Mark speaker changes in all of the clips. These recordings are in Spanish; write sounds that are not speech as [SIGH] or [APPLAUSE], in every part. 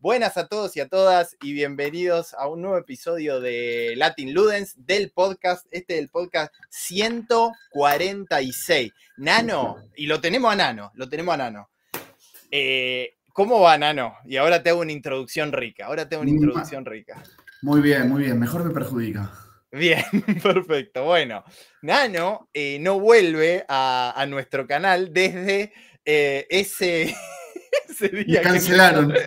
Speaker 1: Buenas a todos y a todas y bienvenidos a un nuevo episodio de Latin Ludens del podcast, este del podcast 146. Nano, y lo tenemos a Nano, lo tenemos a Nano. Eh, ¿Cómo va Nano? Y ahora te hago una introducción rica, ahora tengo una introducción rica.
Speaker 2: Muy bien, muy bien, mejor me perjudica.
Speaker 1: Bien, [LAUGHS] perfecto. Bueno, Nano eh, no vuelve a, nuestro canal desde eh, ese y [LAUGHS] cancelaron. [LAUGHS]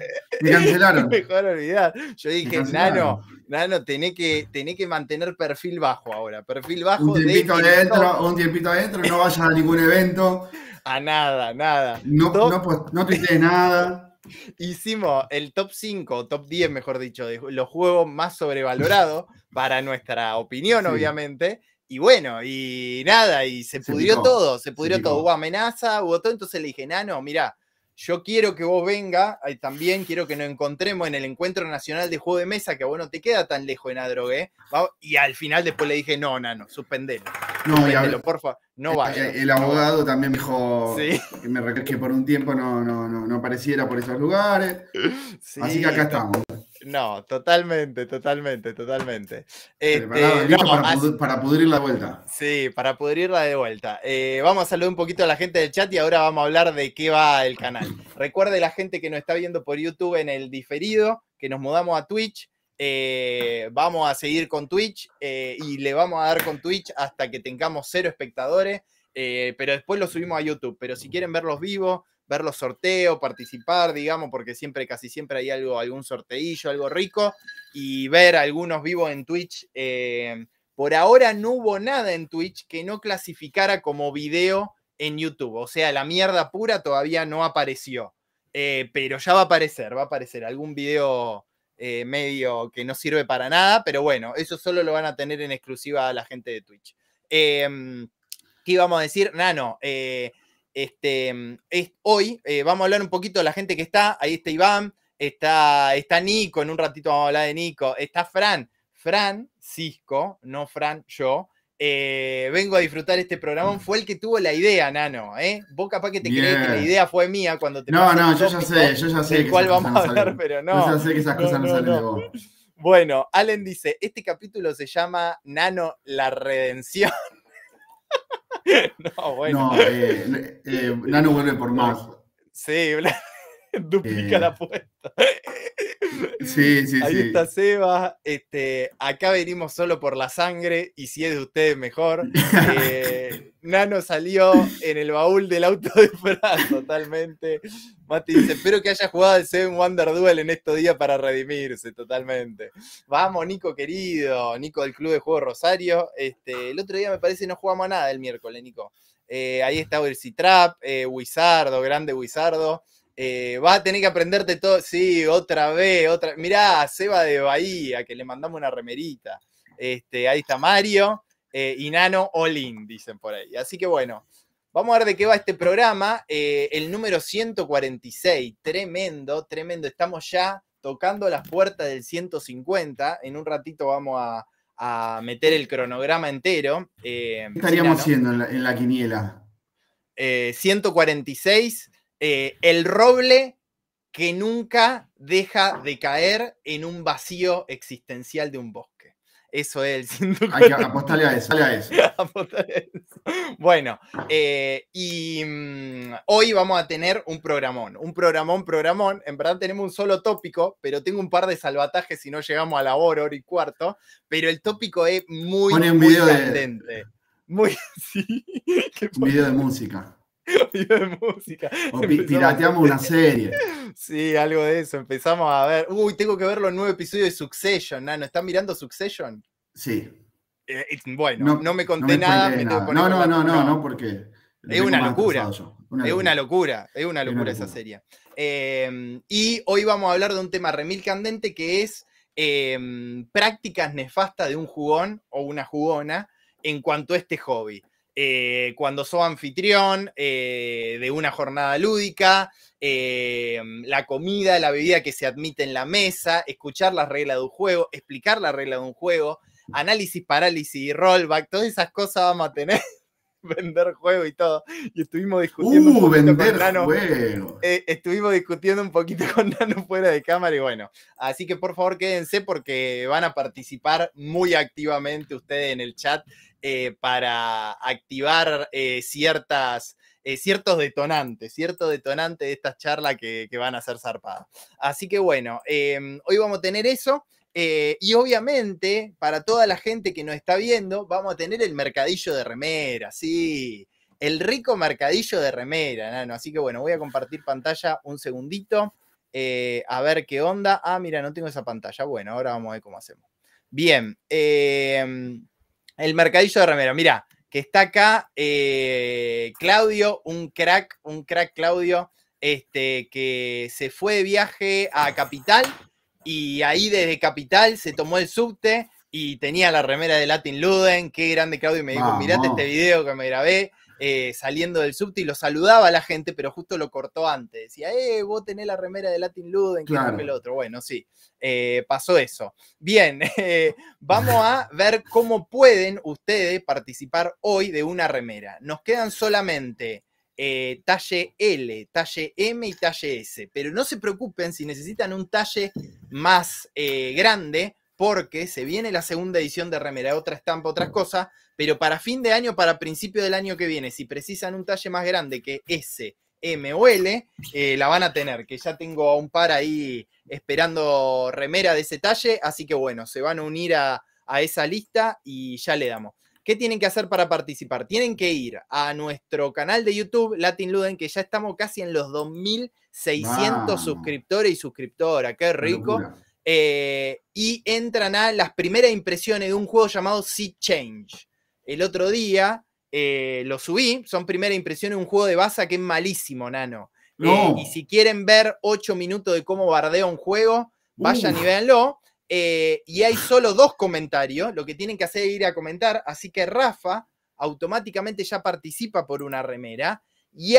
Speaker 1: Mejor olvidar. Yo dije, Nano, Nano, tenés que, que mantener perfil bajo ahora. Perfil bajo. Un tiempito este adentro, un tiempito
Speaker 2: adentro, no vayas a ningún evento.
Speaker 1: [LAUGHS] A nada, nada. No, no, nada. Hicimos el top 5, top 10, mejor dicho, de los juegos más sobrevalorados, para nuestra opinión, obviamente. Y bueno, y nada, y se, pudrió todo, se pudrió todo. Hubo amenaza, hubo todo. Entonces le dije, Nano, mira, yo quiero que vos venga, y eh, también quiero que nos encontremos en el Encuentro Nacional de Juego de Mesa, que a vos no te queda tan lejos en Adrogué. ¿eh? Y al final después le dije, no, no, suspendelo. No, suspendelo, por favor no El, abogado
Speaker 2: también dijo que por un tiempo no, no, apareciera por esos lugares.
Speaker 1: Así que acá estamos. No, totalmente, totalmente, totalmente. Este, para, poder pudrir, la vuelta. Sí, para pudrirla de vuelta. Eh, vamos a saludar un poquito a la gente del chat y ahora vamos a hablar de qué va el canal. [LAUGHS] Recuerde la gente que nos está viendo por YouTube en el diferido, que nos mudamos a Twitch, eh, vamos a seguir con Twitch eh, y le vamos a dar con Twitch hasta que tengamos cero espectadores, eh, pero después lo subimos a YouTube. Pero si quieren verlos vivos, ver los sorteos, participar, digamos, porque siempre, casi siempre hay algo, algún sorteillo, algo rico, y ver algunos vivos en Twitch. por ahora no hubo nada en Twitch que no clasificara como video en YouTube, o sea, la mierda pura todavía no apareció, pero ya va a aparecer, va a aparecer algún video eh, medio que no sirve para nada, pero bueno, eso solo lo van a tener en exclusiva a la gente de Twitch. Em, ¿Qué íbamos a decir? Nano, eh, este, em, hoy eh, vamos a hablar un poquito de la gente que está, ahí está Iván, está, está Nico, en un ratito vamos a hablar de Nico, está Fran, Fran Cisco, no Fran yo, eh, vengo a disfrutar este programa. Fue el que tuvo la idea, Nano. ¿eh? Vos capaz que te creí que la idea fue mía cuando te No, no, yo ya sé, yo ya sé. que vamos a hablar, pero no. Yo ya sé que esas cosas no, salen de vos. Bueno, Allen dice, este capítulo se llama Nano la redención. [LAUGHS] no, bueno. Eh,
Speaker 2: eh, Nano vuelve por más.
Speaker 1: Sí, [LAUGHS] Duplica la apuesta.
Speaker 2: Sí, sí, Ahí está
Speaker 1: Seba. Este, acá venimos solo por la sangre y si es de ustedes mejor. [LAUGHS] Eh, Nano salió en el baúl del auto de Fran, totalmente. Mati dice, espero que haya jugado el Seven Wonder Duel en estos días para redimirse, totalmente. Vamos, Nico querido, Nico del Club de Juego Rosario. Este, el otro día me parece que no jugamos nada el miércoles, Nico. Eh, ahí está Ursi Trap, eh, Wizardo, grande Wizardo. Eh, va a tener que aprenderte todo. Sí, otra vez, otra. Mirá, Seba de Bahía, que le mandamos una remerita. Este, ahí está Mario. Eh, y Nano Olin, dicen por ahí. Así que bueno, vamos a ver de qué va este programa. Eh, el número 146, tremendo, tremendo. Estamos ya tocando las puertas del 150. En un ratito vamos a, meter el cronograma entero. ¿Qué estaríamos haciendo
Speaker 2: en en la quiniela?
Speaker 1: 146 eh, el roble que nunca deja de caer en un vacío existencial de un bosque. Eso es el [LAUGHS] Hay que apostarle a eso. [LAUGHS] Bueno, eh, y mm, hoy vamos a tener un programón, un programón, programón. En verdad tenemos un solo tópico, pero tengo un par de salvatajes si no llegamos a la hora, hora y cuarto. Pero el tópico es muy, muy [LAUGHS] un video
Speaker 2: de música.
Speaker 1: [LAUGHS] O pirateamos una [LAUGHS] serie. Sí, algo de eso. Empezamos a ver. Uy, tengo que ver los nuevos episodios de Succession, no ¿Están mirando Succession? Sí. Eh, bueno, no, me conté nada, No, no, no, no, no,
Speaker 2: porque. Es una locura.
Speaker 1: es una locura, es una locura, esa serie. Em, y hoy vamos a hablar de un tema remil candente que es em, prácticas nefastas de un jugón o una jugona en cuanto a este hobby. Eh, cuando soy anfitrión eh, de una jornada lúdica, eh, la comida, la bebida que se admite en la mesa, escuchar las reglas de un juego, explicar la regla de un juego, análisis, parálisis y rollback, todas esas cosas vamos a tener. [LAUGHS] vender juego y todo. Y estuvimos discutiendo uh, con Nano. estuvimos discutiendo un poquito con Nano fuera de cámara y bueno. Así que por favor quédense porque van a participar muy activamente ustedes en el chat eh, para activar eh, ciertas, eh, ciertos detonantes, cierto detonante de estas charlas que, van a ser zarpadas. Así que bueno, em, hoy vamos a tener eso. y obviamente, para toda la gente que nos está viendo, vamos a tener el mercadillo de remera, sí, el rico mercadillo de remera, nano. Así que bueno, voy a compartir pantalla un segundito, a ver qué onda. Ah, mira, no tengo esa pantalla. Bueno, ahora vamos a ver cómo hacemos. Bien, eh, el mercadillo de Remero. Mira, que está acá eh, Claudio, un crack, un crack Claudio, este, que se fue de viaje a Capital y ahí desde Capital se tomó el subte y tenía la remera de Latin Luden. Qué grande Claudio, me dijo, mirate este video que me grabé. Eh, saliendo del subte y lo saludaba a la gente, pero justo lo cortó antes. Decía, eh, vos tenés la remera de Latin Luden, que el otro. Bueno, sí, eh, pasó eso. Bien, [LAUGHS] eh, vamos a ver cómo pueden ustedes participar hoy de una remera. Nos quedan solamente talle L, talle M y talle S. Pero no se preocupen si necesitan un talle más grande, porque se viene la segunda edición de Remera, otra estampa, otras mm. cosas, pero para fin de año, para principio del año que viene, si precisan un talle más grande que S, M L, eh, la van a tener, que ya tengo a un par ahí esperando remera de ese talle, así que bueno, se van a unir a, esa lista y ya le damos. ¿Qué tienen que hacer para participar? Tienen que ir a nuestro canal de YouTube, Latin Luden, que ya estamos casi en los 2.600 suscriptores y suscriptoras. ¡Qué rico! Eh, y entran a las primeras impresiones de un juego llamado Sea Change. El otro día eh, lo subí, son primeras impresiones de un juego de Baza que es malísimo, nano.
Speaker 2: Eh, y si
Speaker 1: quieren ver 8 minutos de cómo bardea un juego, vayan y véanlo. y hay solo dos comentarios, lo que tienen que hacer es ir a comentar, así que Rafa automáticamente ya participa por una remera y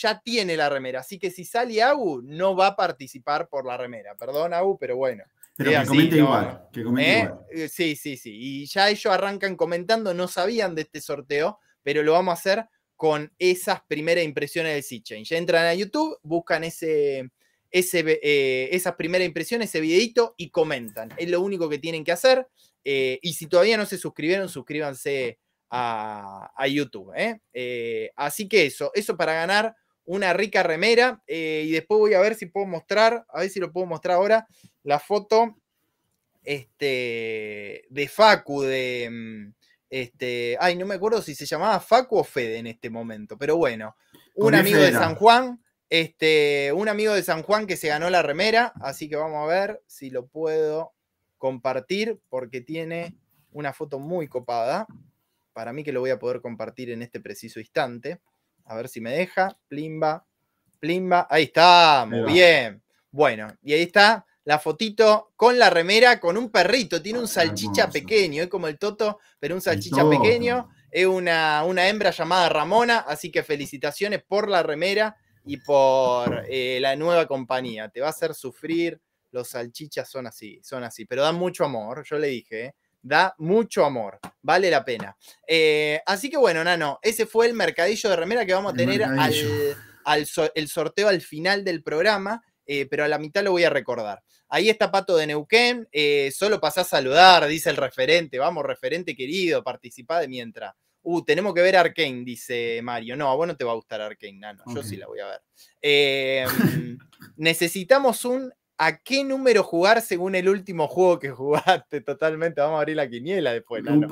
Speaker 1: ya tiene la remera, así que si sale Agu, no va a participar por la remera. Perdón, Agu, pero bueno. Pero igual, que ¿Eh? Eh, Sí, sí, sí. Y ya ellos arrancan comentando, no sabían de este sorteo, pero lo vamos a hacer con esas primeras impresiones del Ya Entran a YouTube, buscan ese, eh, esas primeras impresiones, ese videito y comentan. Es lo único que tienen que hacer. y si todavía no se suscribieron, suscríbanse a, YouTube. ¿eh? Eh, así que eso, eso para ganar una rica remera. Eh, y después voy a ver si puedo mostrar, a ver si lo puedo mostrar ahora, la foto este, de Facu, de... Mm, este, ay, no me acuerdo si se llamaba Facu o Fede en este momento, pero bueno, un amigo de San Juan, este, un amigo de San Juan que se ganó la remera, así que vamos a ver si lo puedo compartir porque tiene una foto muy copada para mí que lo voy a poder compartir en este preciso instante. A ver si me deja. Plimba, plimba. Ahí está, muy bien. Bueno, y ahí está la fotito con la remera, con un perrito. Tiene un ah, salchicha pequeño, es como el Toto, pero un salchicha pequeño. Es una, una hembra llamada Ramona, así que felicitaciones por la remera y por eh, la nueva compañía. Te va a hacer sufrir, los salchichas son así, son así, pero dan mucho amor, yo le dije, ¿eh? da mucho amor, vale la pena. Eh, así que bueno, Nano, ese fue el mercadillo de remera que vamos a tener al, al sorteo al final del programa, eh, pero a la mitad lo voy a recordar. Ahí está Pato de Neuquén, eh, solo pasa a saludar, dice el referente, vamos, referente querido, participá de mientras. Uh, tenemos que ver Arkane, dice Mario. No, a vos no te va a gustar Arkane, Nano, yo sí la voy a ver. [LAUGHS] necesitamos un a qué número jugar según el último juego que [LAUGHS] jugaste. Totalmente, vamos a abrir la quiniela después. Nano.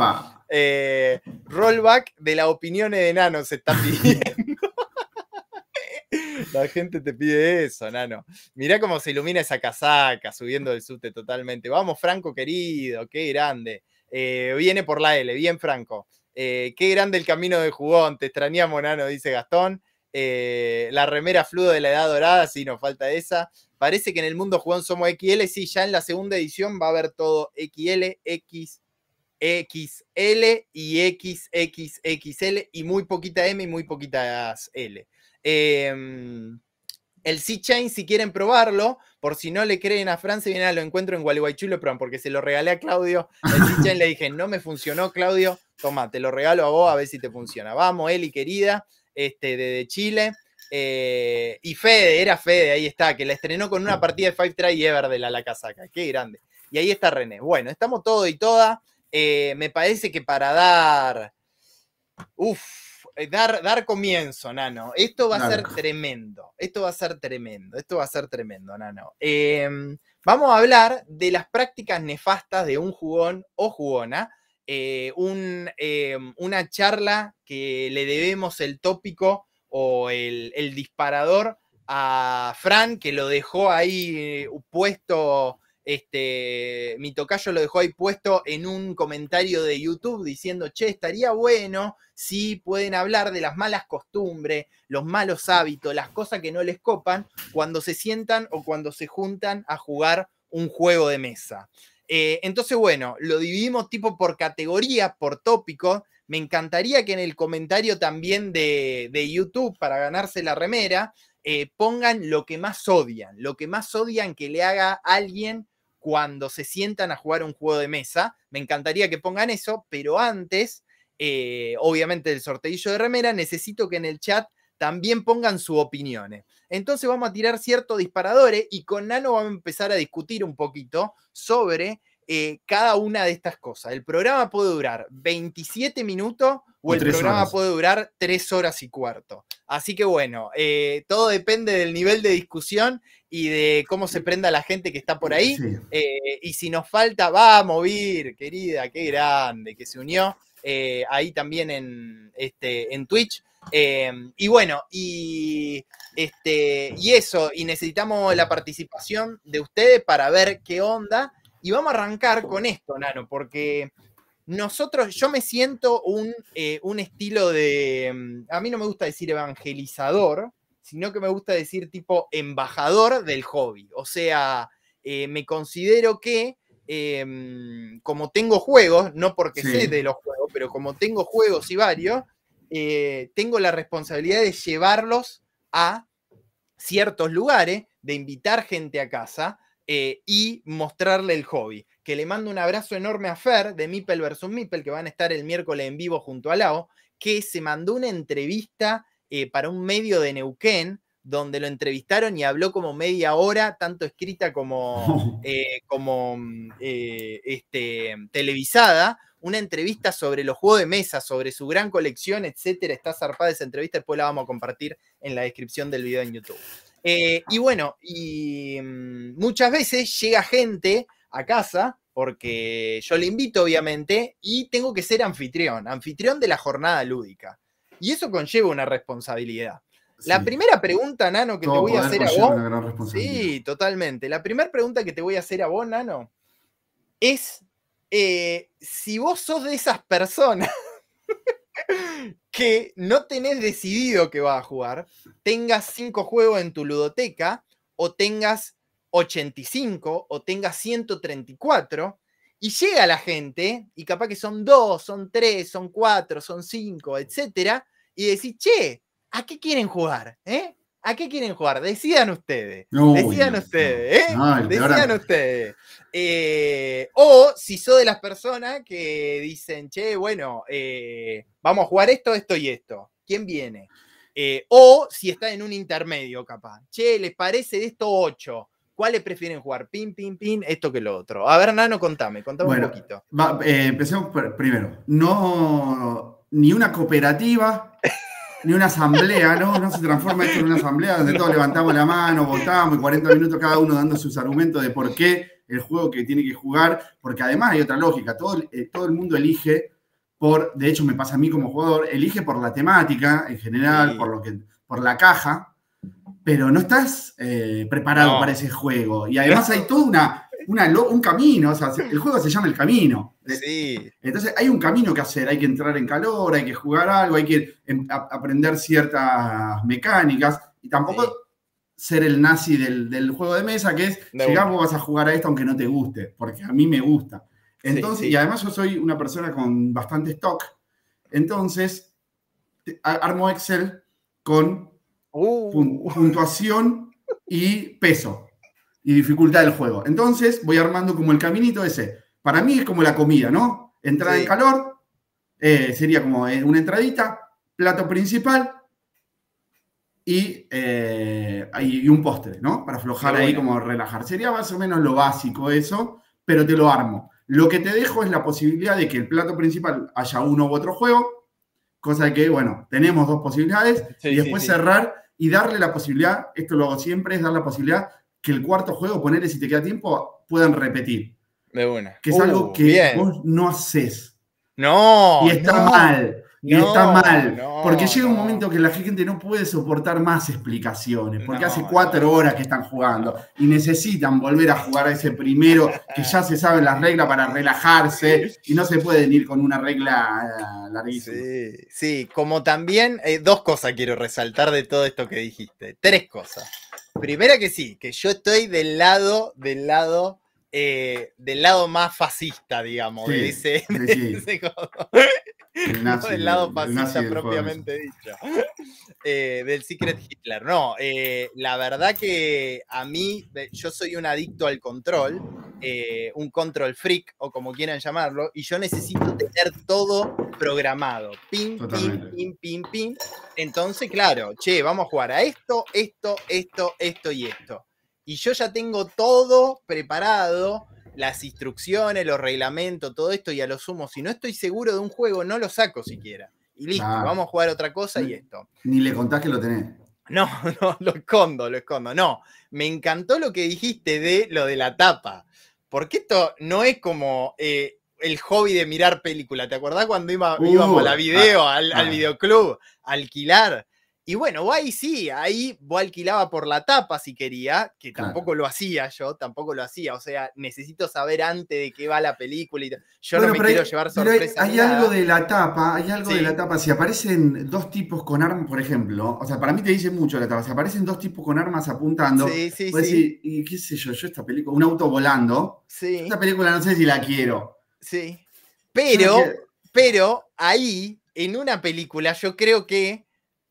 Speaker 1: Eh, rollback de la opiniones de Nano se está [LAUGHS] pidiendo. [LAUGHS] la gente te pide eso, Nano. Mirá cómo se ilumina esa casaca subiendo del subte totalmente. Vamos, Franco querido, qué grande. Eh, viene por la L, bien Franco. Eh, qué grande el camino de jugón, te extrañamos, Nano, dice Gastón. Eh, la remera fludo de la edad dorada, si nos falta esa. Parece que en el mundo jugón somos XL, si ya en la segunda edición va a haber todo XL, X, L y XXXL y muy poquita M y muy poquitas L. Em, el C-Chain, si quieren probarlo, por si no le creen a Francia, viene a lo encuentro en Gualeguaychú lo prueban, porque se lo regalé a Claudio. El C-Chain le dije, no me funcionó, Claudio, toma, te lo regalo a vos a ver si te funciona. Vamos, Eli, querida este, de, Chile. Eh, y Fede, era Fede, ahí está, que la estrenó con una partida de Five Try Ever de la Lacasaca, Qué grande. Y ahí está René. Bueno, estamos todo y toda. Eh, me parece que para dar. Uf, eh, dar, dar comienzo, Nano. Esto va a ser tremendo. Esto va a ser tremendo. Esto va a ser tremendo, Nano. Em, vamos a hablar de las prácticas nefastas de un jugón o jugona eh, un, eh, una charla que le debemos el tópico o el, disparador a Fran, que lo dejó ahí puesto, este, mi tocayo lo dejó ahí puesto en un comentario de YouTube diciendo, che, estaría bueno si pueden hablar de las malas costumbres, los malos hábitos, las cosas que no les copan cuando se sientan o cuando se juntan a jugar un juego de mesa. Eh, entonces, bueno, lo dividimos tipo por categoría, por tópico. Me encantaría que en el comentario también de, de YouTube, para ganarse la remera, eh, pongan lo que más odian, lo que más odian que le haga alguien cuando se sientan a jugar un juego de mesa. Me encantaría que pongan eso, pero antes, eh, obviamente, del sorteillo de remera, necesito que en el chat también pongan sus opiniones. Entonces vamos a tirar ciertos disparadores y con Nano vamos a empezar a discutir un poquito sobre eh, cada una de estas cosas. El programa puede durar 27 minutos o, el programa puede durar 3 horas y cuarto. Así que bueno, eh, todo depende del nivel de discusión y de cómo se prenda la gente que está por ahí. Eh, y si nos falta, vamos, Vir, querida, qué grande, que se unió ahí también en, este, en Twitch. Em, y bueno, y, este, y eso, y necesitamos la participación de ustedes para ver qué onda. Y vamos a arrancar con esto, Nano, porque nosotros, yo me siento un, eh, estilo de, em, a mí no me gusta decir evangelizador, sino que me gusta decir tipo embajador del hobby. O sea, eh, me considero que em, como tengo juegos, no porque sé de los juegos, pero como tengo juegos y varios, eh, tengo la responsabilidad de llevarlos a ciertos lugares, de invitar gente a casa eh, y mostrarle el hobby. Que le mando un abrazo enorme a Fer de Mipel vs. Mipel, que van a estar el miércoles en vivo junto a Lao, que se mandó una entrevista eh, para un medio de Neuquén, donde lo entrevistaron y habló como media hora, tanto escrita como, [LAUGHS] mm, este, televisada, una entrevista sobre los juegos de mesa, sobre su gran colección, etcétera. Está zarpada esa entrevista, después la vamos a compartir en la descripción del video en YouTube. Eh, y bueno, y mm, muchas veces llega gente a casa, porque yo le invito obviamente, y tengo que ser anfitrión, anfitrión de la jornada lúdica. Y eso conlleva una responsabilidad. La primera pregunta, Nano, que te voy a hacer a vos. Sí, totalmente. La primera pregunta que te voy a hacer a vos, Nano, es eh, si vos sos de esas personas [LAUGHS] que no tenés decidido que vas a jugar, tengas 5 juegos en tu ludoteca, o tengas 85, o tengas 134, y llega la gente, y capaz que son 2, son 3, son 4, son 5, etcétera, y decís, che, ¿a qué quieren jugar? ¿Eh? ¿A qué quieren jugar? Decidan ustedes. Decidan ¿eh? ustedes, ¿eh? Decidan ustedes. o si sos de las personas que dicen, che, bueno, eh, vamos a jugar esto, esto y esto. ¿Quién viene? Eh, o si está en un intermedio, capaz. Che, ¿les parece de estos ocho? ¿Cuáles prefieren jugar? Pin, pin, pin, esto que lo otro. A ver, Nano, contame, contame un poquito. empecemos primero.
Speaker 2: No, ni una cooperativa ni una asamblea, ¿no? No se transforma esto en una asamblea donde todos levantamos la mano, votamos y 40 minutos cada uno dando sus argumentos de por qué el juego que tiene que jugar, porque además hay otra lógica, todo, eh, todo el mundo elige por, de hecho me pasa a mí como jugador, elige por la temática en general, por, lo que, por la caja, pero no estás eh, preparado para ese juego. Y además hay toda una un camino, o sea, el juego se llama el camino. Entonces hay un camino que hacer, hay que entrar en calor, hay que jugar algo, hay que em, aprender ciertas mecánicas y tampoco ser el nazi del, juego de mesa, que es, llegamos, vas a jugar a esto aunque no te guste, porque a mí me gusta. Entonces, y además yo soy una persona con bastante stock, entonces armo Excel con uh. puntuación y peso y dificultad del juego. Entonces voy armando como el caminito ese. Para mí es como la comida, ¿no? Entrada de calor, eh, sería como eh, una entradita, plato principal y, eh, un postre, ¿no? Para aflojar ahí como relajar. Sería más o menos lo básico eso, pero te lo armo. Lo que te dejo es la posibilidad de que el plato principal haya uno u otro juego, cosa que, bueno, tenemos dos posibilidades, y después cerrar y darle la posibilidad, esto lo hago siempre, es dar la posibilidad que el cuarto juego, ponele si te queda tiempo, puedan repetir.
Speaker 1: De buena. Que es algo uh,
Speaker 2: que vos no
Speaker 1: haces. No. Y está mal. Y está mal. porque
Speaker 2: llega un momento que la gente no puede soportar más explicaciones. Porque hace cuatro horas que están jugando. Y necesitan volver a jugar a ese
Speaker 1: primero que ya
Speaker 2: se saben las reglas para relajarse. Y no se pueden ir con una
Speaker 1: regla eh, larguísima. Sí, sí. como también eh, dos cosas quiero resaltar de todo esto que dijiste. Tres cosas. Primera que sí, que yo estoy del lado, del lado, eh, del lado más fascista, digamos, del lado fascista propiamente dicho, [LAUGHS] eh, del Secret Hitler. No, eh, la verdad que a mí, yo soy un adicto al control, eh, un control freak o como quieran llamarlo, y yo necesito tener todo programado. pim pim pim pim pim Entonces, claro, che, vamos a jugar a esto, esto, esto, esto y esto. Y yo ya tengo todo preparado las instrucciones, los reglamentos, todo esto, y a lo sumo, si no estoy seguro de un juego, no lo saco siquiera. Y listo, vamos a jugar otra cosa y esto.
Speaker 2: Ni le contás que lo tenés.
Speaker 1: No, [LAUGHS] no, lo escondo, lo escondo. No, me encantó lo que dijiste de lo de la tapa. Porque esto no es como eh, el hobby de mirar película. ¿Te acordás cuando iba, íbamos uh, a la video, ah, al, al ah. videoclub, alquilar? Y bueno, ahí sí, ahí vos alquilaba por la tapa si quería, que tampoco lo hacía yo, tampoco lo hacía. O sea, necesito saber antes de qué va la película. Y yo no me quiero llevar sorpresa. Hay, algo
Speaker 2: de la tapa, hay algo de la tapa. Si aparecen dos tipos con armas, por ejemplo, o sea, para mí te dice mucho la tapa. Si aparecen dos tipos con armas apuntando, sí, qué sé yo, yo esta película, un auto volando, esta película no sé si la quiero.
Speaker 1: Sí. Pero, pero ahí, en una película, yo creo que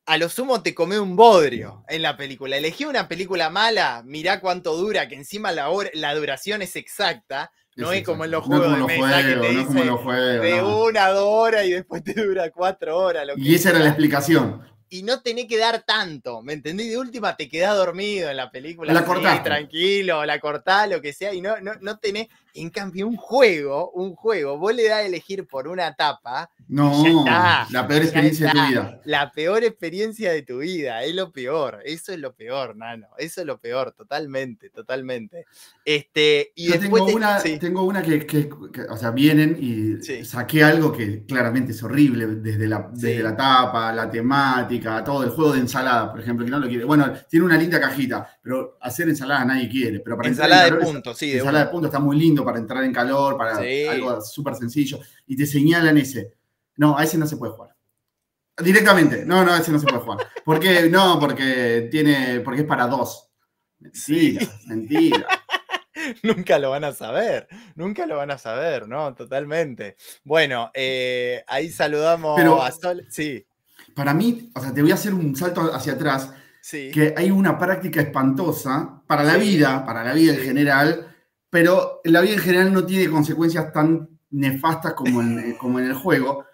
Speaker 1: a lo sumo te come un bodrio en la película. Elegí una película mala, mirá cuánto dura, que encima la, la duración es exacta. No es, como en los juegos de mesa que te no de una dos horas y después te dura cuatro horas. y esa era la explicación. Y no tenés que dar tanto, ¿me entendés? De última te quedás dormido en la película. La cortás. Tranquilo, la cortás, lo que sea, y no, no, no tenés... En cambio, un juego, un juego, vos le das a elegir por una tapa. No, la peor experiencia de tu vida. La peor experiencia de tu vida, es lo peor. Eso es lo peor, nano. Eso es lo peor, totalmente, totalmente. Este, Yo
Speaker 2: tengo, una, tengo una que, o sea, vienen y saqué algo que claramente es horrible, desde la, tapa, la temática, todo, el juego de ensalada, por ejemplo, que no lo quiere. Bueno, tiene una linda cajita, pero hacer ensalada nadie quiere. Pero para ensalada de punto, sí. ensalada de puntos está muy lindo para entrar en calor, para algo súper sencillo, y te señalan ese. No, a ese no se puede jugar. Directamente, no, no, a ese no se puede jugar. ¿Por qué? No,
Speaker 1: porque tiene, porque es para dos. sí. mentira. [LAUGHS] Nunca lo van a saber, nunca lo van a saber, ¿no? Totalmente. Bueno, eh, ahí saludamos Pero, a Sol. Sí.
Speaker 2: Para mí, o sea, te voy a hacer un salto hacia atrás. que hay una práctica espantosa para la vida, para la vida en general, pero la vida en general no tiene consecuencias tan nefastas como en, eh, el juego,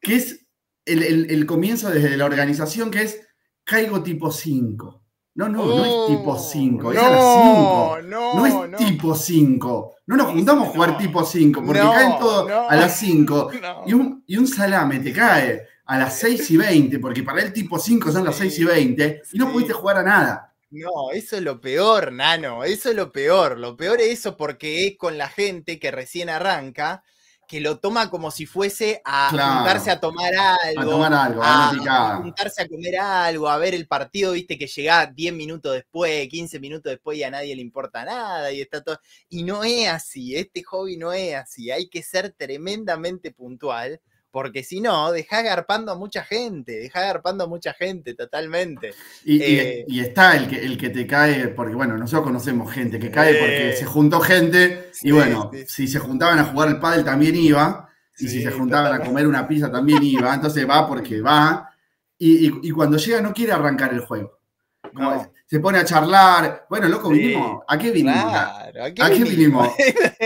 Speaker 2: que es el, comienzo desde la organización, que es caigo tipo 5. No, no, no es tipo 5, es a las 5. No, no es tipo 5. No nos juntamos a jugar tipo 5, porque caen todos a las 5 [LAUGHS] y, un, y un salame te cae a las 6 y 20, porque para el tipo 5 son las 6 y 20 y no pudiste jugar a nada.
Speaker 1: No, eso es lo peor, nano, eso es lo peor. Lo peor es eso porque es con la gente que recién arranca, que lo toma como si fuese a juntarse a tomar algo, a, juntarse a comer algo, a ver el partido, viste que llega 10 minutos después, 15 minutos después y a nadie le importa nada y está todo. Y no es así, este hobby no es así, hay que ser tremendamente puntual porque si no, dejá agarpando a mucha gente, dejá agarpando a mucha gente totalmente.
Speaker 2: Eh, y, está el que, el que te cae, porque bueno, nosotros conocemos gente que cae porque se juntó gente y bueno, si se juntaban a jugar al pádel también iba, y si se juntaban a comer una pizza también iba, entonces va porque va, y cuando llega no quiere arrancar el juego. Se pone a charlar. Bueno, loco, vinimos. ¿A qué vinimos? Claro,
Speaker 1: ¿a qué, vinimos? [LAUGHS]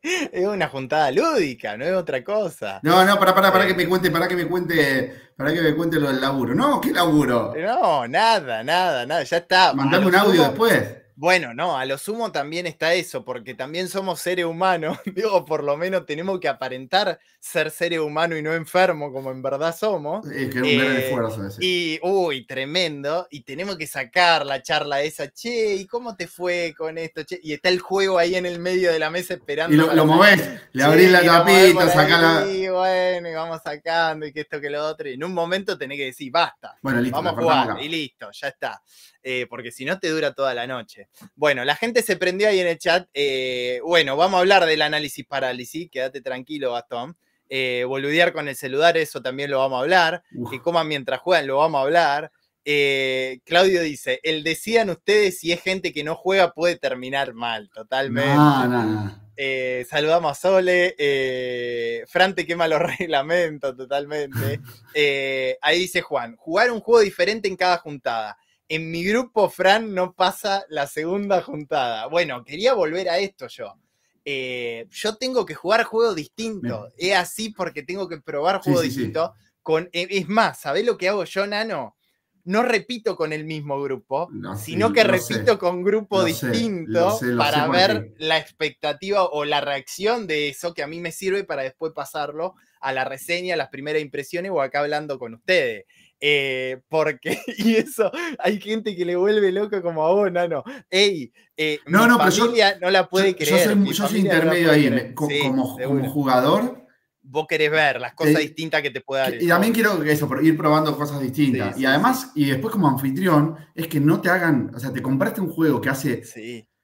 Speaker 1: es una juntada lúdica, no es otra cosa. No,
Speaker 2: no, para, para, para eh. que me cuente, para que me cuente, para que me cuente lo del laburo. No, ¿qué laburo?
Speaker 1: No, nada, nada, nada, ya está. Mandame un audio después. Bueno, no, a lo sumo también está eso, porque también somos seres humanos, [LAUGHS] digo, por lo menos tenemos que aparentar ser seres humanos y no enfermo, como en verdad somos. que un eh, esfuerzo Y, uy, tremendo, y tenemos que sacar la charla esa, che, ¿y cómo te fue con esto? Che? Y está el juego ahí en el medio de la mesa esperando. Y lo, lo movés, le abrís la tapita, sacás la... Sí, bueno, y vamos sacando, y que esto, que lo otro, y en un momento tenés que decir, basta, bueno, listo, vamos a jugar, y listo, ya está. Eh, porque si no te dura toda la noche. Bueno, la gente se prendió ahí en el chat. Eh, bueno, vamos a hablar del análisis parálisis, quédate tranquilo, Gastón. Eh, boludear con el celular, eso también lo vamos a hablar. Que coman mientras juegan, lo vamos a hablar. Claudio dice: el decían ustedes si es gente que no juega puede terminar mal, totalmente. saludamos a Sole. Eh, Fran te quema los [LAUGHS] reglamentos, totalmente. [LAUGHS] ahí dice Juan: jugar un juego diferente en cada juntada. En mi grupo, Fran, no pasa la segunda juntada. Bueno, quería volver a esto yo. Eh, yo tengo que jugar juegos distintos. Es así porque tengo que probar juegos e, es más, ¿sabés lo que hago yo, Nano? No repito con el mismo grupo, sino que repito con grupo distinto para ver la expectativa o la reacción de eso que a mí me sirve para después pasarlo a la reseña, a las primeras impresiones o acá hablando con ustedes. Eh, porque, [LAUGHS] y eso, hay gente que le vuelve loco como a vos, Nano. Ey, eh, no, no, pero yo, no la puede creer. Yo soy, intermedio ahí, como, jugador. Vos querés ver las cosas eh, distintas que te pueda dar. Y
Speaker 2: también quiero eso, ir probando cosas distintas. y además, y después como anfitrión, es que no te hagan, o sea, te compraste un juego que hace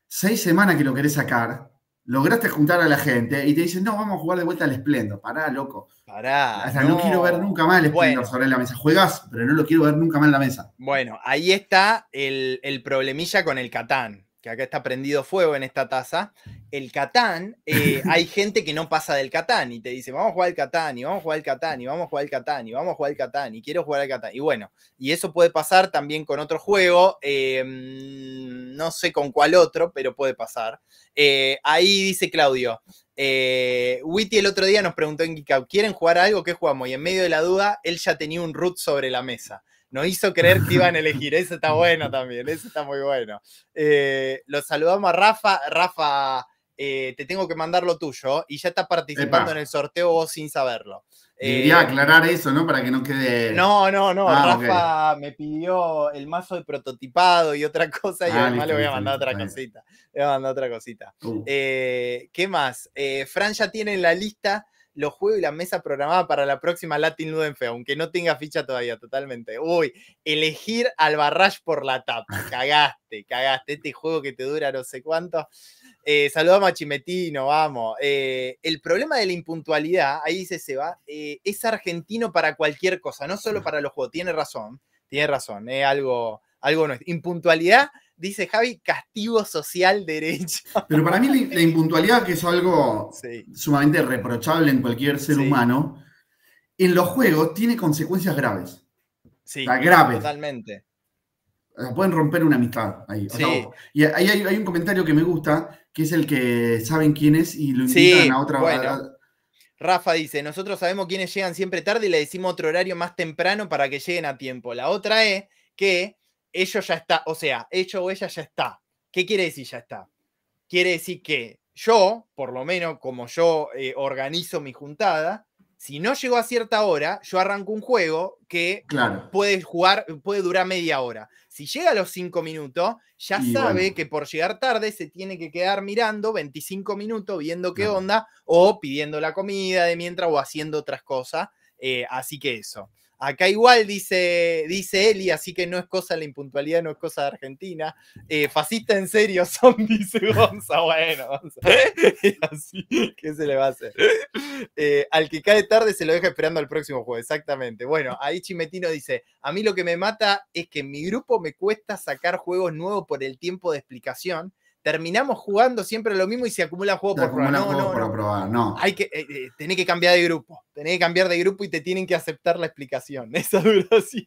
Speaker 2: seis semanas que lo querés sacar lograste juntar a la gente y te dicen, no, vamos a jugar de vuelta al Splendor. Pará, loco.
Speaker 1: Pará.
Speaker 2: no, quiero ver nunca más el Splendor sobre la mesa. Juegas, pero no lo quiero ver nunca más en la mesa.
Speaker 1: Bueno, ahí está el, el problemilla con el Catán que acá está prendido fuego en esta taza, el Catán, eh, [LAUGHS] hay gente que no pasa del Catán y te dice, vamos a jugar al Catán y vamos a jugar al Catán y vamos a jugar al Catán y vamos a jugar al Catán y quiero jugar al Catán. Y bueno, y eso puede pasar también con otro juego, eh, no sé con cuál otro, pero puede pasar. Eh, ahí dice Claudio, Witty el otro día nos preguntó en Geekout, ¿quieren jugar algo? ¿Qué jugamos? Y en medio de la duda, él ya tenía un root sobre la mesa. No hizo creer que iban a [LAUGHS] elegir. Eso está bueno también, eso está muy bueno. Eh, los saludamos a Rafa. Rafa, eh, te tengo que mandar lo tuyo y ya estás participando en el sorteo vos sin saberlo. Quería eh, aclarar eso, ¿no? Para que no
Speaker 2: quede. No, no, no. Ah, Rafa
Speaker 1: me pidió el mazo de prototipado y otra cosa, y ah, además le voy a mandar otra cosita. Le voy a mandar otra cosita. Uh. ¿Qué más? Fran ya tiene la lista los juegos y la mesa programada para la próxima Latin Ludenfe, aunque no tenga ficha todavía, totalmente. Uy, elegir al barrage por la tapa. Cagaste, cagaste. Este juego que te dura no sé cuánto. Eh, saludamos a Chimetino, vamos. Eh, el problema de la impuntualidad, ahí dice Seba, eh, es argentino para cualquier cosa, no solo para los juegos. Tiene razón, tiene razón, es algo, algo no es. Impuntualidad dice Javi, castigo social derecho. [LAUGHS] Pero para mí
Speaker 2: la, impuntualidad, que es algo sumamente reprochable en cualquier ser humano, en los juegos tiene consecuencias graves.
Speaker 1: Sí, graves. Totalmente.
Speaker 2: Pueden romper una amistad ahí. y ahí hay, un comentario que me gusta, que es el que saben quién es y lo invitan a otra. Bueno.
Speaker 1: Rafa dice, nosotros sabemos quiénes llegan siempre tarde y le decimos otro horario más temprano para que lleguen a tiempo. La otra es que ellos ya está, o sea, ellos o ella ya está. ¿Qué quiere decir ya está? Quiere decir que yo, por lo menos como yo eh, organizo mi juntada, si no llego a cierta hora, yo arranco un juego que puede jugar, puede durar media hora. Si llega a los cinco minutos, ya sabe que por llegar tarde se tiene que quedar mirando 25 minutos, viendo qué onda, o pidiendo la comida de mientras o haciendo otras cosas. Eh, así que eso. Acá igual dice, dice Eli, así que no es cosa la impuntualidad, no es cosa de Argentina. Eh, fascista en serio son, [LAUGHS] dice Bueno, ¿Eh? [LAUGHS] ¿qué se le va a hacer? Eh, al que cae tarde se lo deja esperando al próximo juego, exactamente. Bueno, ahí Chimetino dice, a mí lo que me mata es que en mi grupo me cuesta sacar juegos nuevos por el tiempo de explicación terminamos jugando siempre lo mismo y se acumula juego por probar. no, no,
Speaker 2: no. no,
Speaker 1: Hay que, eh, eh, tenés que cambiar de grupo, tenés que cambiar de grupo y te tienen que aceptar la explicación, [LAUGHS] esa duración.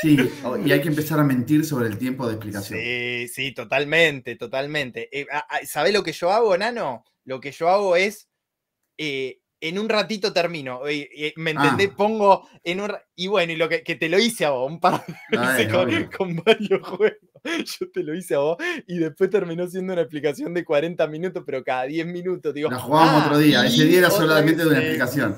Speaker 2: Sí, y hay que empezar a mentir sobre el tiempo de explicación.
Speaker 1: Sí, sí, totalmente, totalmente. Eh, ¿Sabés lo que yo hago, Nano? Lo que yo hago es en un ratito termino. ¿Me ah. entendés? Pongo en un. Y bueno, y lo que, te lo hice a vos, un par de ah, con, varios juegos. [LAUGHS] Yo te lo hice a vos y después terminó siendo una explicación de 40 minutos, pero cada 10 minutos digo. Nos jugamos otro ah, día, ese día era solamente una explicación.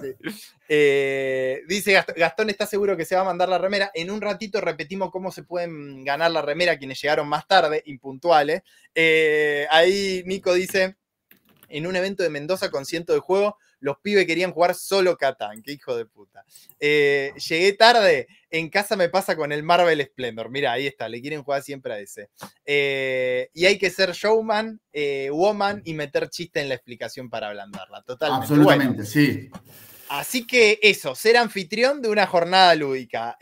Speaker 1: Eh, dice Gastón, ¿está seguro que se va a mandar la remera? En un ratito repetimos cómo se pueden ganar la remera quienes llegaron más tarde, impuntuales. Eh, ahí Nico dice: en un evento de Mendoza con ciento de juego los pibes querían jugar solo Catán, qué hijo de puta. Eh, llegué tarde, en casa me pasa con el Marvel Splendor, mira, ahí está, le quieren jugar siempre a ese. Eh, y hay que ser showman, eh, woman y meter chiste en la explicación para ablandarla, totalmente. Absolutamente, sí. Así que eso, ser anfitrión de una jornada lúdica.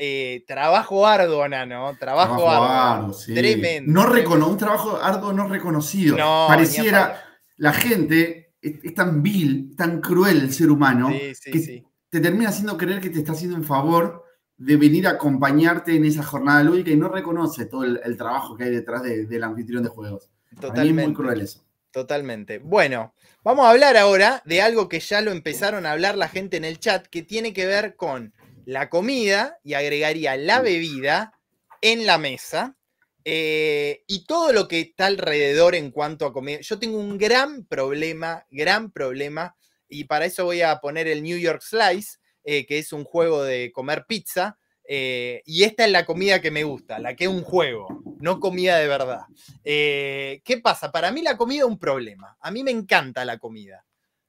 Speaker 1: trabajo arduo, Nano. Trabajo, arduo. Tremendo. No
Speaker 2: un trabajo arduo no reconocido. Pareciera la gente es, tan vil, tan cruel el ser humano, que te termina haciendo creer que te está haciendo un favor de venir a acompañarte en esa jornada lúdica y no reconoce
Speaker 1: todo el, trabajo que hay detrás del anfitrión de juegos. Totalmente. es muy cruel eso. Totalmente. Bueno, vamos a hablar ahora de algo que ya lo empezaron a hablar la gente en el chat, que tiene que ver con la comida y agregaría la bebida en la mesa. Eh, y todo lo que está alrededor en cuanto a comida. Yo tengo un gran problema, gran problema, y para eso voy a poner el New York Slice, eh, que es un juego de comer pizza. Eh, y esta es la comida que me gusta, la que es un juego, no comida de verdad. ¿Qué pasa? Para mí la comida es un problema. A mí me encanta la comida.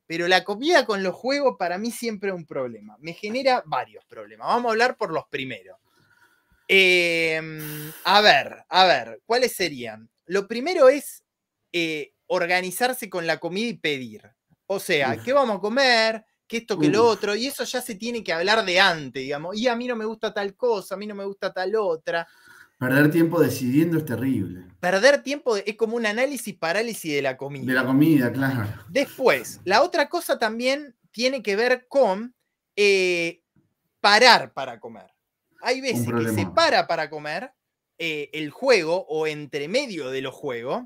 Speaker 1: Pero la comida con los juegos para mí siempre es un problema. Me genera varios problemas. Vamos a hablar por los primeros. Em, a ver, a ver, ¿cuáles serían? Lo primero es eh, organizarse con la comida y pedir. O sea, ¿qué vamos a comer? ¿Qué esto, qué lo otro? Y eso ya se tiene que hablar de antes, digamos. Y a mí no me gusta tal cosa, a mí no me gusta tal otra.
Speaker 2: Perder tiempo decidiendo es terrible.
Speaker 1: Perder tiempo es como un análisis parálisis de la comida. De la comida, claro. Después, la otra cosa también tiene que ver con eh, parar para comer hay veces que se para para comer eh, el juego o entre medio de los juegos,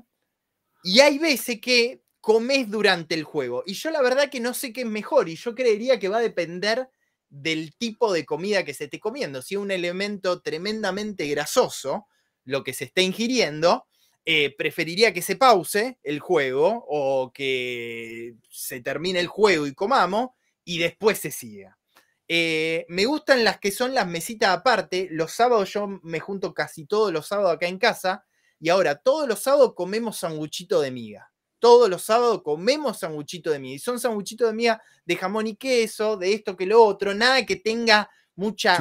Speaker 1: y hay veces que comes durante el juego. Y yo la verdad que no sé qué es mejor, y yo creería que va a depender del tipo de comida que se esté comiendo. Si un elemento tremendamente grasoso, lo que se está ingiriendo, eh, preferiría que se pause el juego o que se termine el juego y comamos y después se siga. Eh, me gustan las que son las mesitas aparte. Los sábados yo me junto casi todos los sábados acá en casa. Y ahora, todos los sábados comemos sanguchito de miga. Todos los sábados comemos sanguchito de miga. Y son sanguchitos de miga de jamón y queso, de esto que lo otro. Nada que tenga mucha,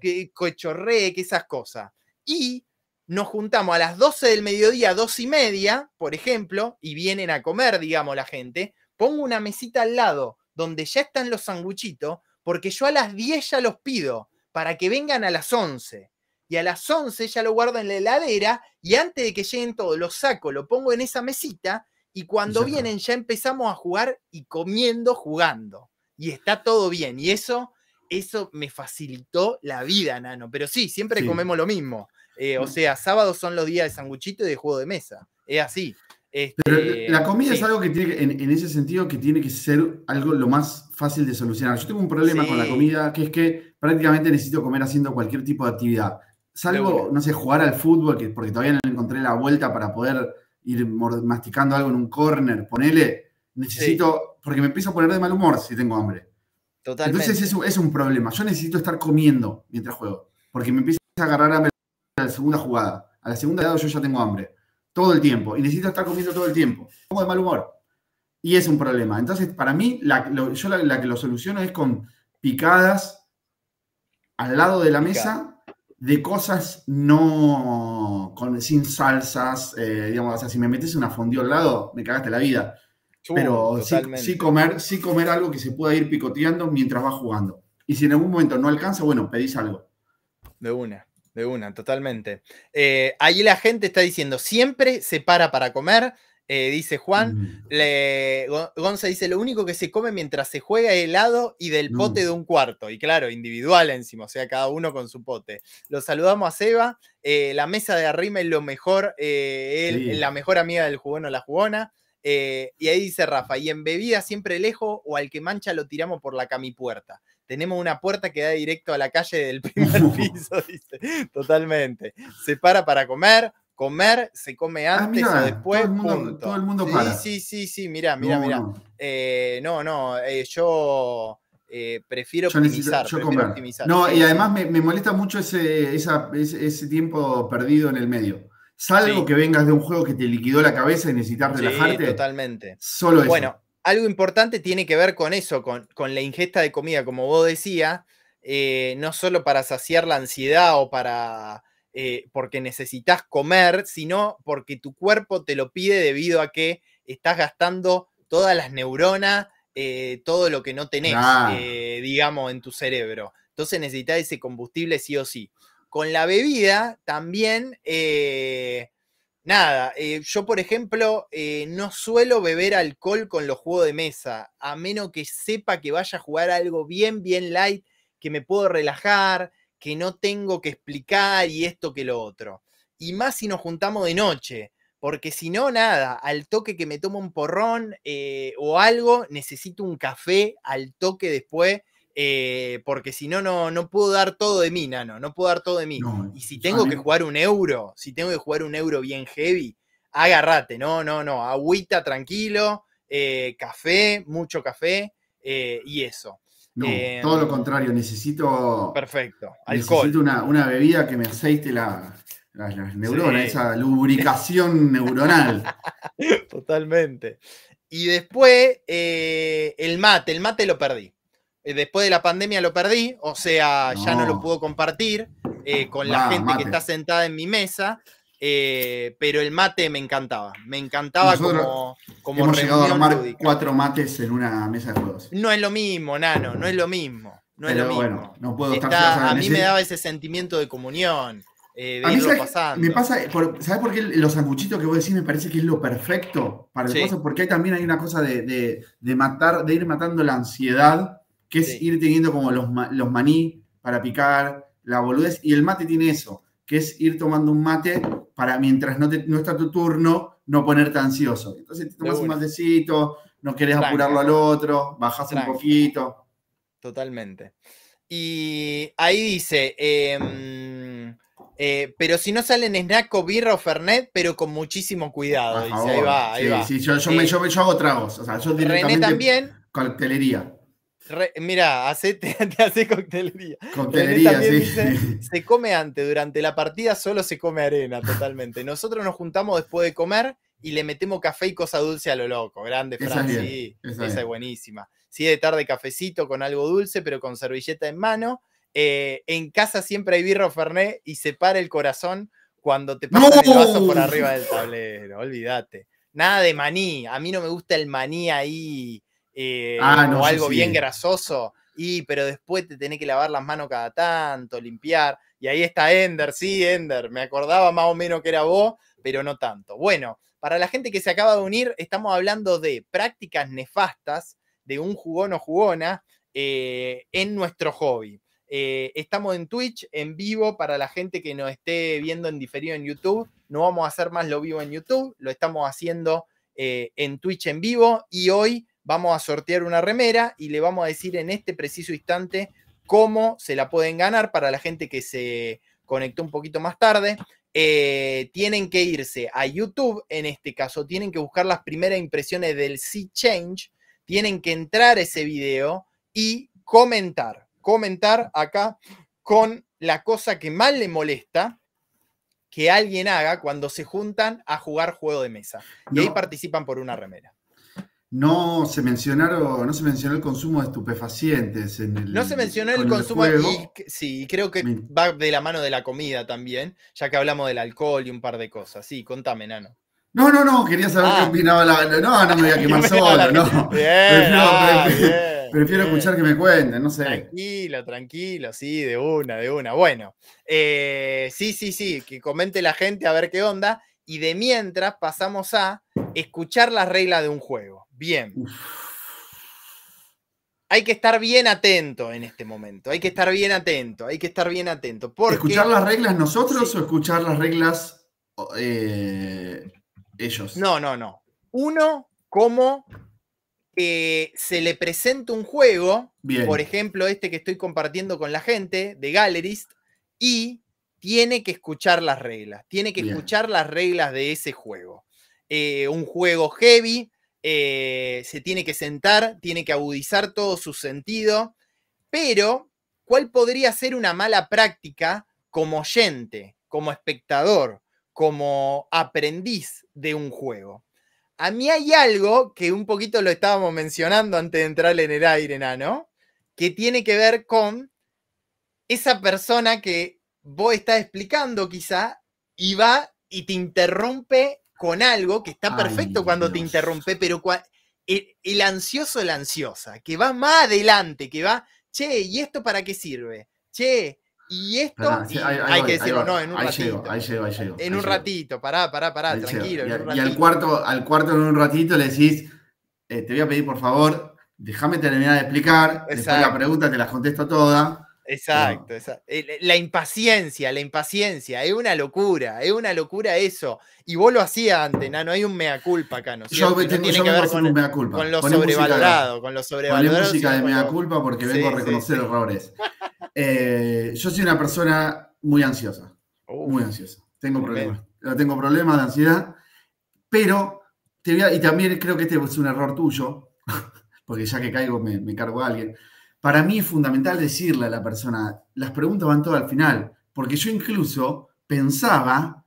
Speaker 1: que, cochorre, que esas cosas. Y nos juntamos a las 12 del mediodía, dos y media, por ejemplo, y vienen a comer, digamos, la gente. Pongo una mesita al lado donde ya están los sanguchitos porque yo a las 10 ya los pido para que vengan a las 11. Y a las 11 ya lo guardo en la heladera y antes de que lleguen todos, lo saco, lo pongo en esa mesita y cuando vienen ya empezamos a jugar y comiendo, jugando. Y está todo bien. Y eso, eso me facilitó la vida, Nano. Pero sí, siempre comemos lo mismo. Eh, o mm. sea, sábados son los días de sanguchito y de juego de mesa. Es así. Este, la comida es algo
Speaker 2: que tiene, en, ese sentido, que tiene que ser algo lo más fácil de solucionar. Yo tengo un problema con la comida, que es que prácticamente necesito comer haciendo cualquier tipo de actividad. Salvo, no sé, jugar al fútbol, porque todavía no encontré la vuelta para poder ir masticando algo en un corner, ponele, necesito, porque me empiezo a poner de mal humor si tengo hambre. Entonces es un, es un problema. Yo necesito estar comiendo mientras juego, porque me empiezo a agarrar a la segunda jugada. A la segunda jugada yo ya tengo hambre todo el tiempo y necesito estar comiendo todo el tiempo. Pongo de mal humor y es un problema. Entonces, para mí, la, yo la, que lo soluciono es con picadas al lado de la mesa de cosas no con, sin salsas, eh, digamos, o si me metes una fondue al lado, me cagaste la vida. Uh, Pero sí, comer, sí comer algo que se pueda ir picoteando mientras vas jugando. Y si en algún momento no alcanza, bueno, pedís algo.
Speaker 1: De una una, totalmente. Eh, ahí la gente está diciendo, siempre se para para comer, eh, dice Juan. Mm. Le, Gonza dice, lo único que se come mientras se juega helado y del mm. pote de un cuarto. Y claro, individual encima, o sea, cada uno con su pote. Lo saludamos a Seba. Eh, la mesa de arriba es lo mejor, él, la mejor amiga del jugón o la jugona. y ahí dice Rafa, y en bebida siempre lejos o al que mancha lo tiramos por la camipuerta. Tenemos una puerta que da directo a la calle del [LAUGHS] primer piso, dice. Totalmente. Se para para comer, comer, se come ah, antes o después.
Speaker 2: Todo el mundo, para. Sí,
Speaker 1: sí, sí, sí, mira, mira, no, No, no, eh, eh, yo prefiero, optimizar, prefiero optimizar. No, y además
Speaker 2: me, molesta mucho ese, ese, tiempo perdido en el medio. Salvo que vengas de un juego que te liquidó la cabeza y necesitas relajarte. Sí,
Speaker 1: totalmente. Solo eso. Bueno, algo importante tiene que ver con eso, con, la ingesta de comida, como vos decías, eh, no solo para saciar la ansiedad o para eh, porque necesitas comer, sino porque tu cuerpo te lo pide debido a que estás gastando todas las neuronas, eh, todo lo que no tenés, digamos, en tu cerebro. Entonces necesitas ese combustible sí o sí. Con la bebida también Nada, eh, yo por ejemplo eh, no suelo beber alcohol con los juegos de mesa, a menos que sepa que vaya a jugar algo bien, bien light, que me puedo relajar, que no tengo que explicar y esto que lo otro. Y más si nos juntamos de noche, porque si no, nada, al toque que me tomo un porrón eh, o algo, necesito un café al toque después eh, porque si no, no puedo dar todo de mí, nano, no puedo dar todo de mí. y si tengo que jugar un euro, si tengo que jugar un euro bien heavy, agárrate no, no, no, agüita tranquilo, eh, café, mucho café eh, y eso. No, todo lo contrario,
Speaker 2: necesito. Perfecto, alcohol. Necesito una, una bebida que me aceite la, las, neuronas, esa lubricación neuronal.
Speaker 1: [LAUGHS] Totalmente. Y después, el mate, el mate lo perdí. Eh, después de la pandemia lo perdí, o sea, ya no lo puedo compartir eh, con la gente que está sentada en mi mesa, eh, pero el mate me encantaba, me encantaba como, como hemos
Speaker 2: cuatro mates en una mesa de juegos.
Speaker 1: No es lo mismo, Nano, no es lo mismo. No es lo mismo. no puedo A mí me daba ese sentimiento de comunión. a mí me pasa,
Speaker 2: ¿sabes por qué los sanguchitos que vos decís me parece que es lo perfecto para el Porque también hay una cosa de matar, de ir matando la ansiedad que es ir teniendo como los, maní para picar, la boludez, y el mate tiene eso, que es ir tomando un mate para mientras no, no está tu turno, no ponerte ansioso.
Speaker 1: Entonces te tomas un
Speaker 2: matecito, no querés apurarlo al otro, bajás un
Speaker 1: poquito. Totalmente. Y ahí dice, em, eh, pero si no salen snack o birra o fernet, pero con muchísimo cuidado. Dice, ahí va, Sí, yo, me, eh, hago tragos. O sea, yo directamente René también.
Speaker 2: Coctelería
Speaker 1: mira, hace, [LAUGHS] te, hace coctelería. Coctelería, sí. [LAUGHS] se come antes, durante la partida solo se come arena, totalmente. Nosotros nos juntamos después de comer y le metemos café y cosa dulce a lo loco. Grande, Fran, sí. Esa, es buenísima. Sí, de tarde cafecito con algo dulce, pero con servilleta en mano. Eh, en casa siempre hay birro Ferné y se para el corazón cuando te pasas el vaso por arriba del tablero. Olvídate. Nada de maní. A mí no me gusta el maní ahí eh, ah, o algo bien grasoso, y pero después te tenés que lavar las manos cada tanto, limpiar. Y ahí está Ender, sí, Ender, me acordaba más o menos que era vos, pero no tanto. Bueno, para la gente que se acaba de unir, estamos hablando de prácticas nefastas de un jugón o jugona eh, en nuestro hobby. Eh, estamos en Twitch, en vivo, para la gente que nos esté viendo en diferido en YouTube. No vamos a hacer más lo vivo en YouTube, lo estamos haciendo en Twitch en vivo y hoy vamos a sortear una remera y le vamos a decir en este preciso instante cómo se la pueden ganar para la gente que se conectó un poquito más tarde. Eh, tienen que irse a YouTube, en este caso, tienen que buscar las primeras impresiones del Sea Change, tienen que entrar ese video y comentar, comentar acá con la cosa que más le molesta que alguien haga cuando se juntan a jugar juego de mesa. Y ahí participan por una remera.
Speaker 2: No se mencionaron, no se mencionó el consumo de estupefacientes en el. No se mencionó el, consumo
Speaker 1: sí, creo que va de la mano de la comida también, ya que hablamos del alcohol y un par de cosas. Sí, contame, Nano.
Speaker 2: No, no, no, quería saber qué ah. opinaba la. No, no me voy a quemar solo, no. [LAUGHS] Ah, prefiero, escuchar que me cuenten, no sé.
Speaker 1: Tranquilo, tranquilo, sí, de una, de una. Bueno, eh, sí, sí, sí, que comente la gente a ver qué onda. Y de mientras pasamos a escuchar las reglas de un juego bien. Hay que estar bien atento en este momento, hay que estar bien atento, hay que estar bien atento.
Speaker 2: ¿Escuchar las reglas nosotros o escuchar las reglas
Speaker 1: eh, ellos? No, no, no. Uno como eh, se le presenta un juego, por ejemplo este que estoy compartiendo con la gente de Galerist y tiene que escuchar las reglas, tiene que escuchar las reglas de ese juego. Eh, un juego heavy, eh, se tiene que sentar, tiene que agudizar todo su sentido, pero ¿cuál podría ser una mala práctica como oyente, como espectador, como aprendiz de un juego? A mí hay algo que un poquito lo estábamos mencionando antes de entrar en el aire, ¿no? Que tiene que ver con esa persona que vos estás explicando quizá y va y te interrumpe con algo que está perfecto cuando te interrumpe, pero e, el, ansioso, la ansiosa, que va más adelante, que va, che, ¿y esto para qué sirve? Che, ¿y esto? hay que decirlo, no, en un ratito.
Speaker 2: ahí en un
Speaker 1: ratito, pará, pará, pará, tranquilo. Y, al,
Speaker 2: cuarto, al cuarto en un ratito le decís,
Speaker 1: eh, te voy a pedir por favor, déjame terminar de explicar, después la pregunta te la contesto toda. Exacto, eh, La impaciencia, la impaciencia, es una locura, es una locura eso. Y vos lo hacías antes, no hay un mea culpa acá, ¿no? Yo tengo, tiene que ver con, un
Speaker 2: mea culpa. con lo sobrevalorado, con
Speaker 1: lo sobrevalorado. música de mea
Speaker 2: culpa porque vengo a reconocer errores. Eh, yo soy una persona muy ansiosa, muy ansiosa. Tengo problemas, eh, tengo problemas de ansiedad, pero, te y también creo que este es un error tuyo, [LAUGHS] porque ya que caigo me, me cargo a alguien. Para mí es fundamental decirle a la persona, las preguntas van todas al final, porque yo incluso pensaba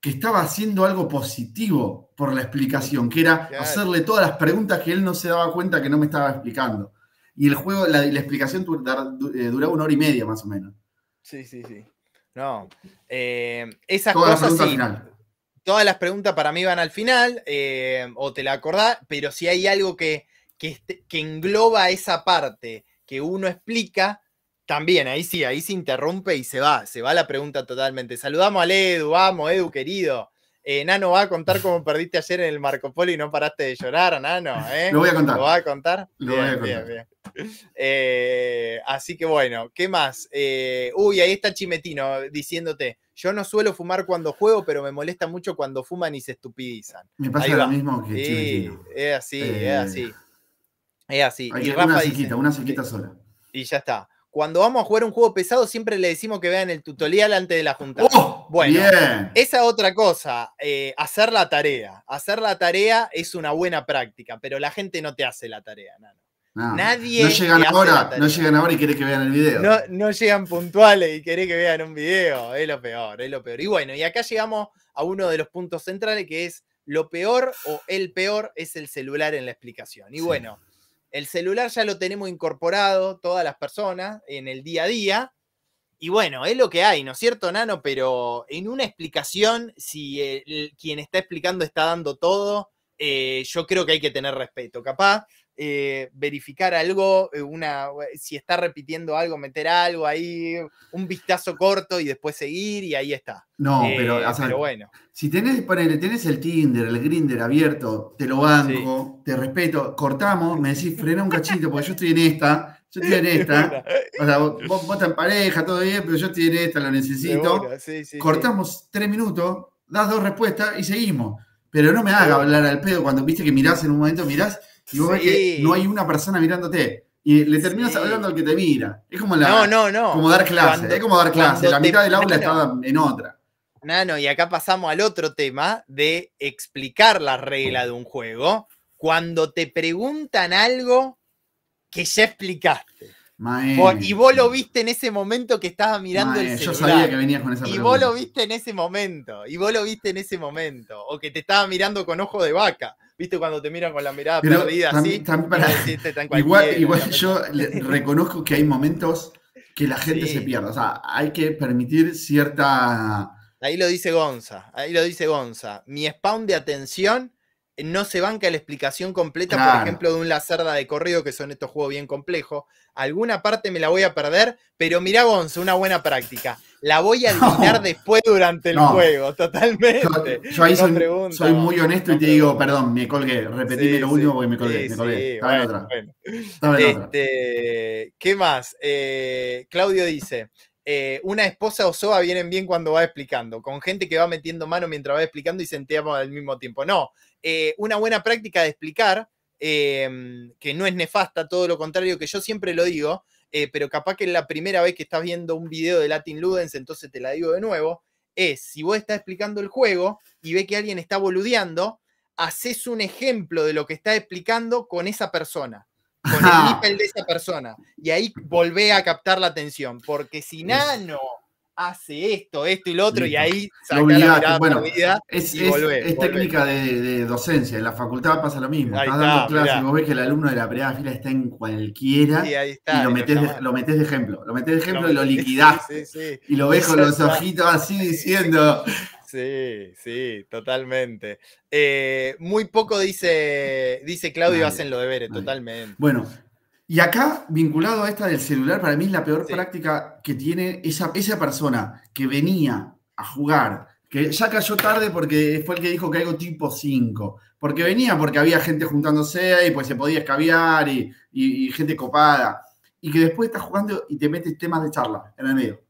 Speaker 2: que estaba haciendo algo positivo por la explicación, que era hacerle todas las preguntas que él no se daba cuenta que no me estaba explicando. Y el juego, la, explicación eh, duraba una hora y media más o menos.
Speaker 1: Sí, sí, sí. No. Eh, esas todas cosas. Las todas las preguntas para mí van al final, eh, o te la acordás, pero si hay algo que, que este, engloba esa parte que uno explica, también ahí sí, ahí se interrumpe y se va, se va la pregunta totalmente. Saludamos al Edu, vamos, Edu querido. Eh, Nano va a contar cómo [LAUGHS] perdiste ayer en el Marco Polo y no paraste de llorar, Nano. ¿eh? Lo voy a contar. ¿Lo va a contar? voy a contar. Bien, eh, así que bueno, ¿qué más? uy, ahí está Chimetino diciéndote, yo no suelo fumar cuando juego, pero me molesta mucho cuando fuman y se estupidizan. Me pasa lo mismo que Chimetino. Es así, es así. Es así. y una una sola. Y ya está. Cuando vamos a jugar un juego pesado, siempre le decimos que vean el tutorial antes de la junta, ¡Oh! bueno, esa otra cosa, eh, hacer la tarea. Hacer la tarea es una buena práctica, pero la gente no te hace la tarea,
Speaker 2: No, Nadie. No llegan, ahora, y quieren que vean el video.
Speaker 1: No, llegan puntuales y quieren que vean un video. Es lo peor, es lo peor. Y bueno, y acá llegamos a uno de los puntos centrales que es lo peor o el peor es el celular en la explicación. Y bueno, el celular ya lo tenemos incorporado todas las personas en el día a día. Y bueno, es lo que hay, ¿no es cierto, Nano? Pero en una explicación, si eh, quien está explicando está dando todo, eh, yo creo que hay que tener respeto. Capaz eh, verificar algo, eh, una, eh, si está repitiendo algo, meter algo ahí, un vistazo corto y después seguir y ahí está. No, pero, bueno.
Speaker 2: Si tenés, el Tinder, el Grinder abierto, te lo banco, te respeto, cortamos, me decís, [LAUGHS] frena un cachito porque yo estoy en esta, yo estoy en esta. [LAUGHS] O sea, vos, vos estás en pareja, todo bien, pero yo estoy en esta, lo necesito. cortamos tres minutos, das dos respuestas y seguimos. Pero no me haga hablar al pedo cuando viste que mirás en un momento, mirás no hay una persona mirándote. Y le terminas hablando al que te mira. Es como la. dar clase. como dar La mitad del aula estaba en otra.
Speaker 1: no y acá pasamos al otro tema de explicar la regla de un juego. Cuando te preguntan algo que ya explicaste. y vos lo viste en ese momento que estaba mirando el celular. Yo sabía que venías con esa Y vos lo viste en ese momento. Y vos lo viste en ese momento. O que te estaba mirando con ojo de vaca. ¿Viste cuando te miran con la mirada perdida así? Para... igual, igual
Speaker 2: yo reconozco que hay momentos que la gente se pierde. O sea, hay que permitir cierta.
Speaker 1: Ahí lo dice Gonza, ahí lo dice Gonza. Mi spawn de atención no se banca la explicación completa, por ejemplo, de un Lacerda de corrido, que son estos juegos bien complejos. Alguna parte me la voy a perder, pero mirá, Gonza, una buena práctica la voy a adivinar después durante el juego,
Speaker 2: totalmente. Yo, ahí soy, muy honesto y te digo, perdón, me colgué, Repetí lo último porque me colgué. otra.
Speaker 1: ¿Qué más? Eh, Claudio dice. Eh, una esposa o soa vienen bien cuando va explicando, con gente que va metiendo mano mientras va explicando y sentíamos al mismo tiempo. No, eh, una buena práctica de explicar, que no es nefasta, todo lo contrario, que yo siempre lo digo, eh, pero capaz que la primera vez que estás viendo un video de Latin Ludens, entonces te la digo de nuevo, es si vos estás explicando el juego y ve que alguien está boludeando, haces un ejemplo de lo que está explicando con esa persona, con el nivel [LAUGHS] de esa persona, y ahí volvé a captar la atención, porque si nano hace esto, esto y lo otro, y ahí saca la bueno, es, técnica
Speaker 2: de, docencia, en la facultad pasa lo mismo, estás dando clases vos ves que el alumno de la primera fila está en cualquiera y lo metés, de, ejemplo, lo metés de ejemplo y lo [LAUGHS] liquidás, y lo ves con los ojitos así diciendo... [LAUGHS]
Speaker 1: Sí, sí, totalmente. Eh, muy poco dice, dice Claudio, hacen lo de totalmente.
Speaker 2: Bueno, y acá, vinculado a esta del celular, para mí es la peor práctica que tiene esa, esa persona que venía a jugar, que ya cayó tarde porque fue el que dijo que algo tipo 5, porque venía porque había gente juntándose y pues se podía escabiar y, y, gente copada, y que después estás jugando y te metes temas de charla en el medio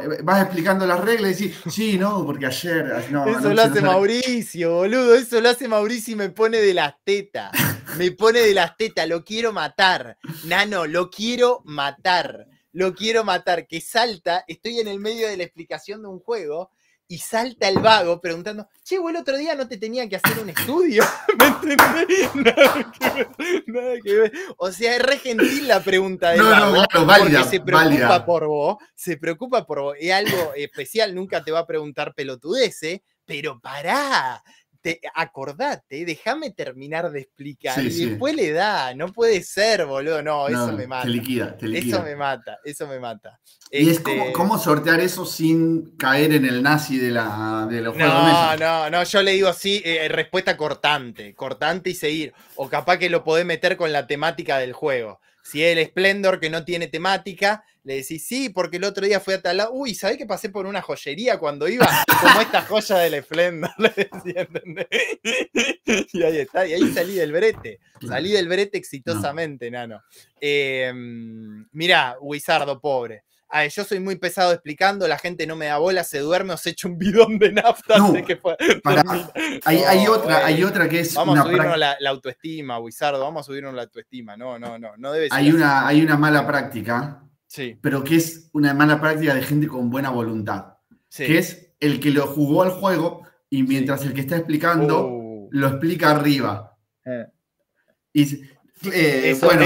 Speaker 2: eh, vas explicando las reglas y decís, sí, no, porque ayer. eso lo hace
Speaker 1: Mauricio, boludo, eso lo hace Mauricio y me pone de las tetas. Me pone de las tetas, lo quiero matar. Nano, lo quiero matar. Lo quiero matar. Que salta, estoy en el medio de la explicación de un juego y salta el vago preguntando, che, el otro día no te tenía que hacer un estudio. [LAUGHS] ¿Me entendés? [LAUGHS] Nada que ver, O sea, es re gentil la pregunta de no, vago, porque se preocupa por vos, se preocupa por vos. Es algo especial, nunca te va a preguntar pelotudece, pero pará, acordate, déjame terminar de explicar. y después le da, no puede ser, boludo. No, eso me mata. Eso me mata, eso me mata. ¿cómo sortear
Speaker 2: eso sin caer en el nazi de, la, de los no, juegos
Speaker 1: de No, no, yo le digo así, eh, respuesta cortante, cortante y seguir. O capaz que lo podés meter con la temática del juego. Si es el esplendor que no tiene temática, le decís, sí, porque el otro día fui a tal lado. Uy, ¿sabés que pasé por una joyería cuando iba? [LAUGHS] Como esta joya del esplendor, [LAUGHS] le decís, ¿entendés? Y ahí está, y ahí salí del brete. Salí del brete exitosamente, nano. Em, mirá, Wizardo, pobre. Ah, yo soy muy pesado explicando, la gente no me da bola, se duerme o se echa un bidón de nafta. [LAUGHS] hay, otra, hay eh, otra que es. Vamos a subirnos la, autoestima, Wizardo, vamos a subirnos la autoestima. No, no, no, no debe ser Hay, una, hay una mala
Speaker 2: práctica, sí. pero que es una mala práctica de gente con buena voluntad. Que es el que lo jugó al juego y mientras el que está explicando uh. lo explica arriba. Eh. Y, eh, bueno,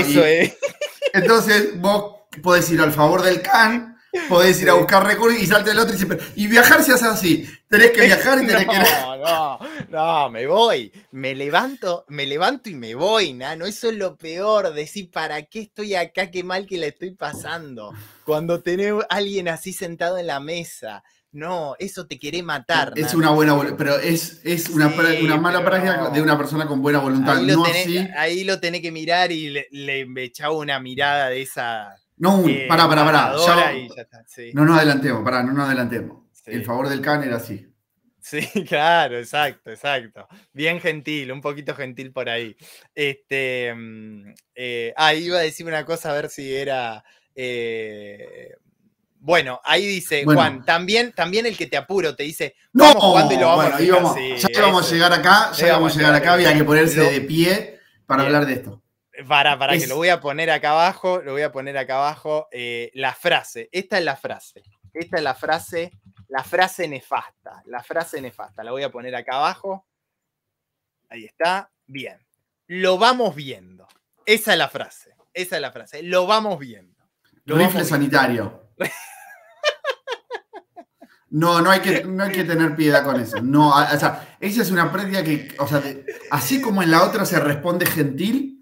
Speaker 2: Entonces vos puedes ir al favor del can, puedes ir a buscar recursos y salte del otro y viajar se hace así. Tenés que
Speaker 1: viajar y tenés [LAUGHS] no, que. No, no, me voy. Me levanto, me levanto y me voy, nano. Eso es lo peor. Decir, ¿para qué estoy acá? Qué mal que le estoy pasando. Cuando tenés a alguien así sentado en la mesa. No, eso te quiere matar. Es una buena, pero
Speaker 2: es, es una, mala práctica de una persona con buena voluntad.
Speaker 1: Ahí lo, tenés, que mirar y le, le echaba una mirada de esa
Speaker 2: no eh, pará, pará, pará. Ya, está, No nos adelantemos, pará, no nos adelantemos. El favor del Can era así.
Speaker 1: Sí, [LAUGHS] claro, exacto, exacto. Bien gentil, un poquito gentil por ahí. Este, mm, eh, ah, iba a decir una cosa a ver si era. Eh, bueno, ahí dice Juan, también, también el que te apuro te dice, no, Juan y lo vamos a íbamos, Ya vamos
Speaker 2: a llegar acá, ya íbamos a llegar acá, había que ponerse de pie para hablar de esto.
Speaker 1: Para, que lo voy a poner acá abajo, lo voy a poner acá abajo. Eh, la frase, esta es la frase, esta es la frase, la frase nefasta, la frase nefasta, la voy a poner acá abajo. Ahí está, bien. Lo vamos viendo. Esa es la frase, esa es la frase, lo vamos viendo. Lo Rifle
Speaker 2: sanitario. No, no hay, que, no hay que tener piedad con eso. No, o sea, esa es una práctica que, o sea, así como en la otra se responde gentil,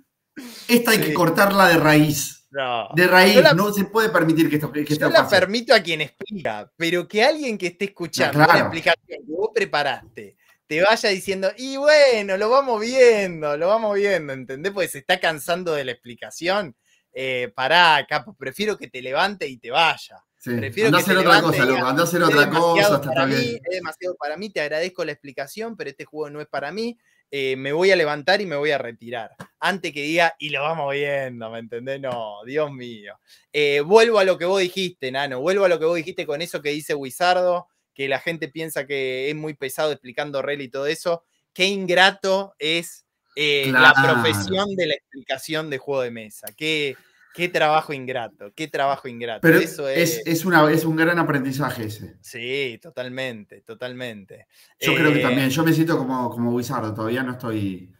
Speaker 2: esta hay que cortarla de raíz.
Speaker 1: De raíz, no
Speaker 2: se puede permitir
Speaker 1: que esto que Yo la permito a quien explica, pero que alguien que esté escuchando explicación que vos preparaste te vaya diciendo, y bueno, lo vamos viendo, lo vamos viendo, ¿entendés? Porque se está cansando de la explicación. Eh, pará, capo, prefiero que te levante y te vaya. andá a hacer otra cosa, andá a hacer otra cosa. para, mí, es demasiado para mí, te agradezco la explicación, pero este juego no es para mí. Eh, me voy a levantar y me voy a retirar. Antes que diga, y lo vamos viendo, ¿me entendés? No, Dios mío. Eh, vuelvo a lo que vos dijiste, Nano, vuelvo a lo que vos dijiste con eso que dice Wizardo, que la gente piensa que es muy pesado explicando rel y todo eso. Qué ingrato es eh, la profesión de la explicación de juego de mesa. Qué, Qué trabajo ingrato, qué trabajo ingrato. Pero Eso es... Es, un
Speaker 2: gran aprendizaje ese.
Speaker 1: Sí, totalmente, totalmente. Yo creo que eh, también,
Speaker 2: yo me siento como, como Wizardo, todavía no estoy,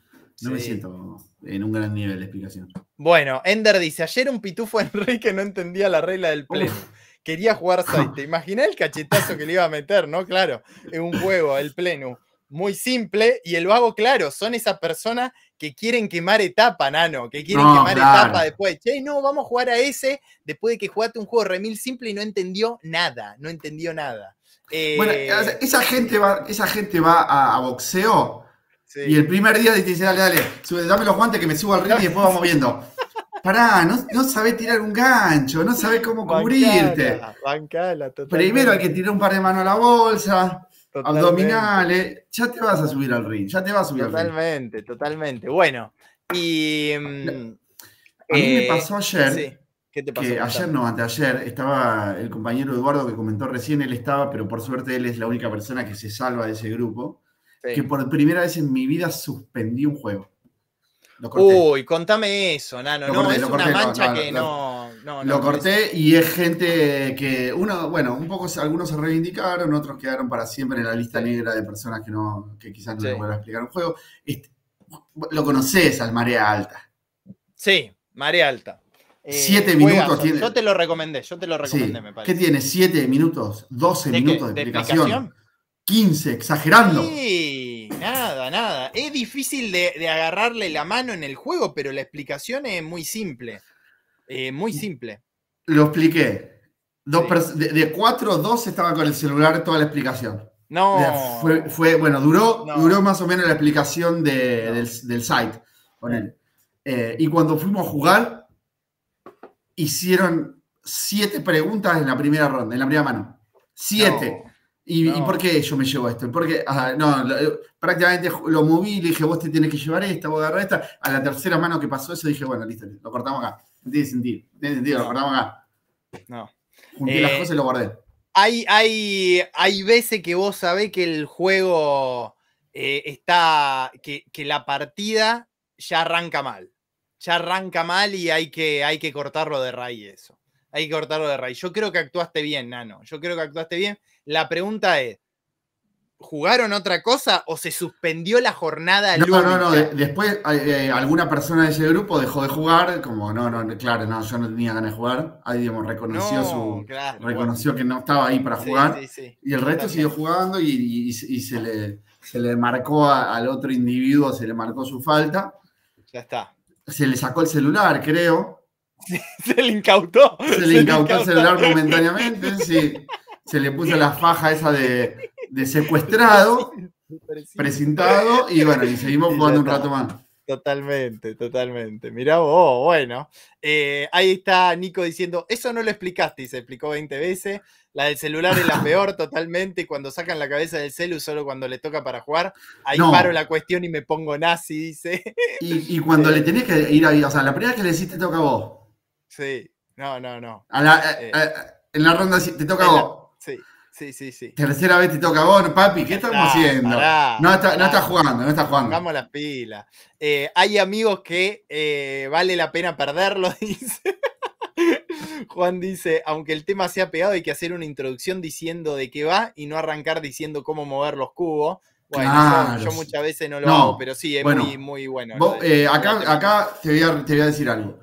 Speaker 2: no me siento en un gran nivel de explicación.
Speaker 1: Bueno, Ender dice, ayer un pitufo [LAUGHS] que no entendía la regla del pleno. Quería jugar [LAUGHS] site. el cachetazo que le iba a meter, no? Claro, en un juego, el pleno muy simple y el hago claro, son esas personas que quieren quemar etapa, nano, que quieren quemar etapa después. Che, no, vamos a jugar a ese después de que jugaste un juego remil simple y no entendió nada, no entendió nada. Bueno, eh, esa gente va,
Speaker 2: esa gente va a, boxeo y el primer día dice, dale, dale, dame los guantes que me subo al ring y después vamos viendo. [LAUGHS] Pará, no, no sabés tirar un gancho, no sabés cómo cubrirte. Primero hay que tirar un par de manos a la bolsa Abdominales,
Speaker 1: ya te vas a subir al ring, ya te vas a subir totalmente, al ring. Totalmente, totalmente. Bueno, y. Mm, a mí me eh, pasó ayer. Sí. ¿Qué te pasó? Que ayer no, anteayer,
Speaker 2: estaba el compañero Eduardo que comentó recién, él estaba, pero por suerte él es la única persona que se salva de ese grupo. Que por primera vez en mi vida suspendí un juego. Uy,
Speaker 1: contame eso, Nano. no, es una mancha que no lo corté
Speaker 2: y es gente que uno, bueno, un poco algunos se reivindicaron, otros quedaron para siempre en la lista negra de personas que no, que quizás no sí. a explicar un juego. lo conoces al Marea Alta.
Speaker 1: Sí, Marea Alta. Eh, siete minutos tiene. Yo te lo recomendé, yo te lo recomendé, me parece. ¿Qué tiene? ¿Siete
Speaker 2: minutos? ¿12 minutos de, explicación? ¿Quince? exagerando.
Speaker 1: Sí, nada, nada. Es difícil de, de agarrarle la mano en el juego, pero la explicación es muy simple. Eh, muy simple.
Speaker 2: Lo expliqué. Dos de, de, cuatro, dos estaban con el celular toda la explicación. No. Fue, bueno, duró, duró más o menos la explicación del, site con él. Eh, y cuando fuimos a jugar, hicieron siete preguntas en la primera ronda, en la primera mano. Siete. ¿Y, por qué yo me llevo esto? Porque, ah, no, eh, prácticamente lo moví y le dije, vos te tienes que llevar esta, vos agarrar esta. A la tercera mano que pasó eso dije, bueno, listo, lo cortamos acá. No tiene sentido. No tiene sentido, lo guardamos acá.
Speaker 1: No. Junté las cosas eh, y lo guardé. Hay, hay, hay veces que vos sabés que el juego eh, está. Que, que, la partida ya arranca mal. Ya arranca mal y hay que, hay que cortarlo de raíz eso. Hay que cortarlo de raíz. Yo creo que actuaste bien, Nano. Yo creo que actuaste bien. La pregunta es: jugaron otra cosa o se suspendió la jornada No, no, no. no.
Speaker 2: después eh, alguna persona de ese grupo dejó de jugar, como no, no, claro, no, yo no tenía ganas de jugar. Ahí, digamos, reconoció su. reconoció que no estaba ahí para jugar. Y el resto siguió jugando y, se, le, se le marcó al otro individuo, se le marcó su falta. Ya está. Se le sacó el celular, creo. [LAUGHS] Se le incautó. Se le, incautó, el celular momentáneamente, [LAUGHS] Se le puso la faja esa de, de secuestrado,
Speaker 1: [LAUGHS] presentado y bueno, y seguimos [LAUGHS] jugando un rato más. Totalmente, totalmente. Mirá vos, bueno. Eh, ahí está Nico diciendo, eso no lo explicaste y se explicó 20 veces. La del celular es la [LAUGHS] peor totalmente. Cuando sacan la cabeza del celu, solo cuando le toca para jugar, ahí paro la cuestión y me pongo nazi, dice.
Speaker 2: Y, cuando le eh. tenés que ir a... O sea, la primera que le decís toca a vos.
Speaker 1: Sí, no, no, no. Eh.
Speaker 2: en la ronda te toca a vos.
Speaker 1: sí. Sí, sí, sí. Tercera
Speaker 2: vez te toca a vos, papi, ¿qué estamos haciendo? no, estás jugando, no estás jugando.
Speaker 1: Vamos las pilas. Eh, hay amigos que eh, vale la pena perderlo, [LAUGHS] dice. Juan dice, aunque el tema sea pegado, hay que hacer una introducción diciendo de qué va y no arrancar diciendo cómo mover los cubos. Bueno, yo, muchas veces no lo hago, pero sí, es muy, bueno. Eh, acá,
Speaker 2: te, voy a, decir algo.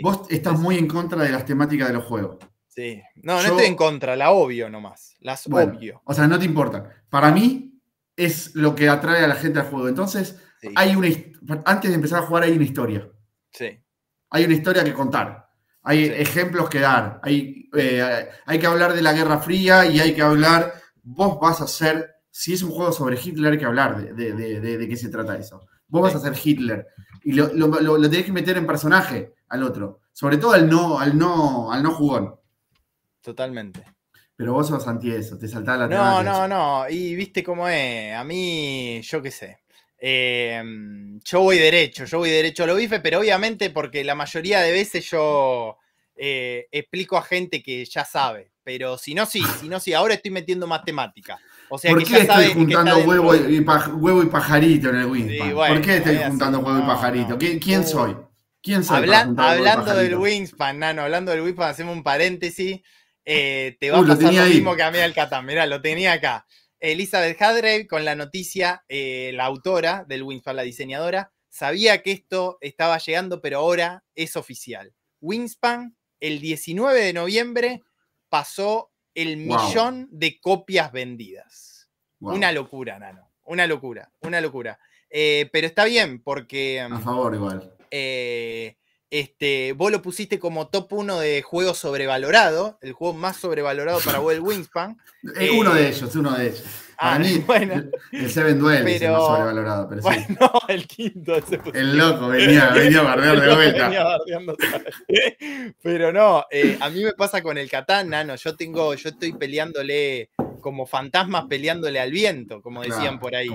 Speaker 2: Vos estás muy en contra de las temáticas de los juegos.
Speaker 1: Sí. No, no estoy en contra, la obvio nomás la bueno,
Speaker 2: O sea, no te importa Para mí es lo que atrae a la gente al juego. Entonces, hay una, antes de empezar a jugar hay una historia. Sí. Hay una historia que contar. Hay ejemplos que dar. Hay, eh, hay que hablar de la Guerra Fría y hay que hablar. Vos vas a ser, si es un juego sobre Hitler, hay que hablar de, qué se trata eso. Vos vas a ser Hitler y lo, lo, tenés que meter en personaje al otro. Sobre todo al no, al no, al no jugón. Totalmente. Pero vos sos anti eso, te saltás la No, no,
Speaker 1: no. Y viste cómo es. A mí, yo qué sé. Em, yo voy derecho, yo voy derecho a lo bife, pero obviamente porque la mayoría de veces yo eh, explico a gente que ya sabe. Pero si no, sí, si no, sí. Ahora estoy metiendo matemática. O sea, ¿Por qué estoy juntando
Speaker 2: huevo, y, pajarito en el Wingspan? ¿Por qué estoy juntando huevo y pajarito? ¿Quién, soy? ¿Quién soy? hablando del
Speaker 1: Wingspan, Nano, hablando del Wingspan, hacemos un paréntesis. Eh, te va a pasar lo, mismo que a mí Catán, Mirá, lo tenía acá. Elizabeth Hadray, con la noticia, eh, la autora del Wingspan, la diseñadora, sabía que esto estaba llegando, pero ahora es oficial. Wingspan, el 19 de noviembre, pasó el millón de copias vendidas. Una locura, Nano. Una locura, una locura. Eh, pero está bien, porque. A mm, favor, igual. Eh, este, vos lo pusiste como top 1 de juego sobrevalorado, el juego más sobrevalorado para [LAUGHS] vos, el Wingspan. Es eh, uno de eh, ellos,
Speaker 2: uno de ellos. Ah, para mí, [LAUGHS] bueno. el Seven Duel pero, es el más sobrevalorado. no,
Speaker 1: [LAUGHS] el quinto. El loco venía, venía a bardear de vuelta. pero no, eh, a mí me pasa con el Catán, nano. Yo tengo, yo estoy peleándole como fantasmas peleándole al viento, como decían por ahí.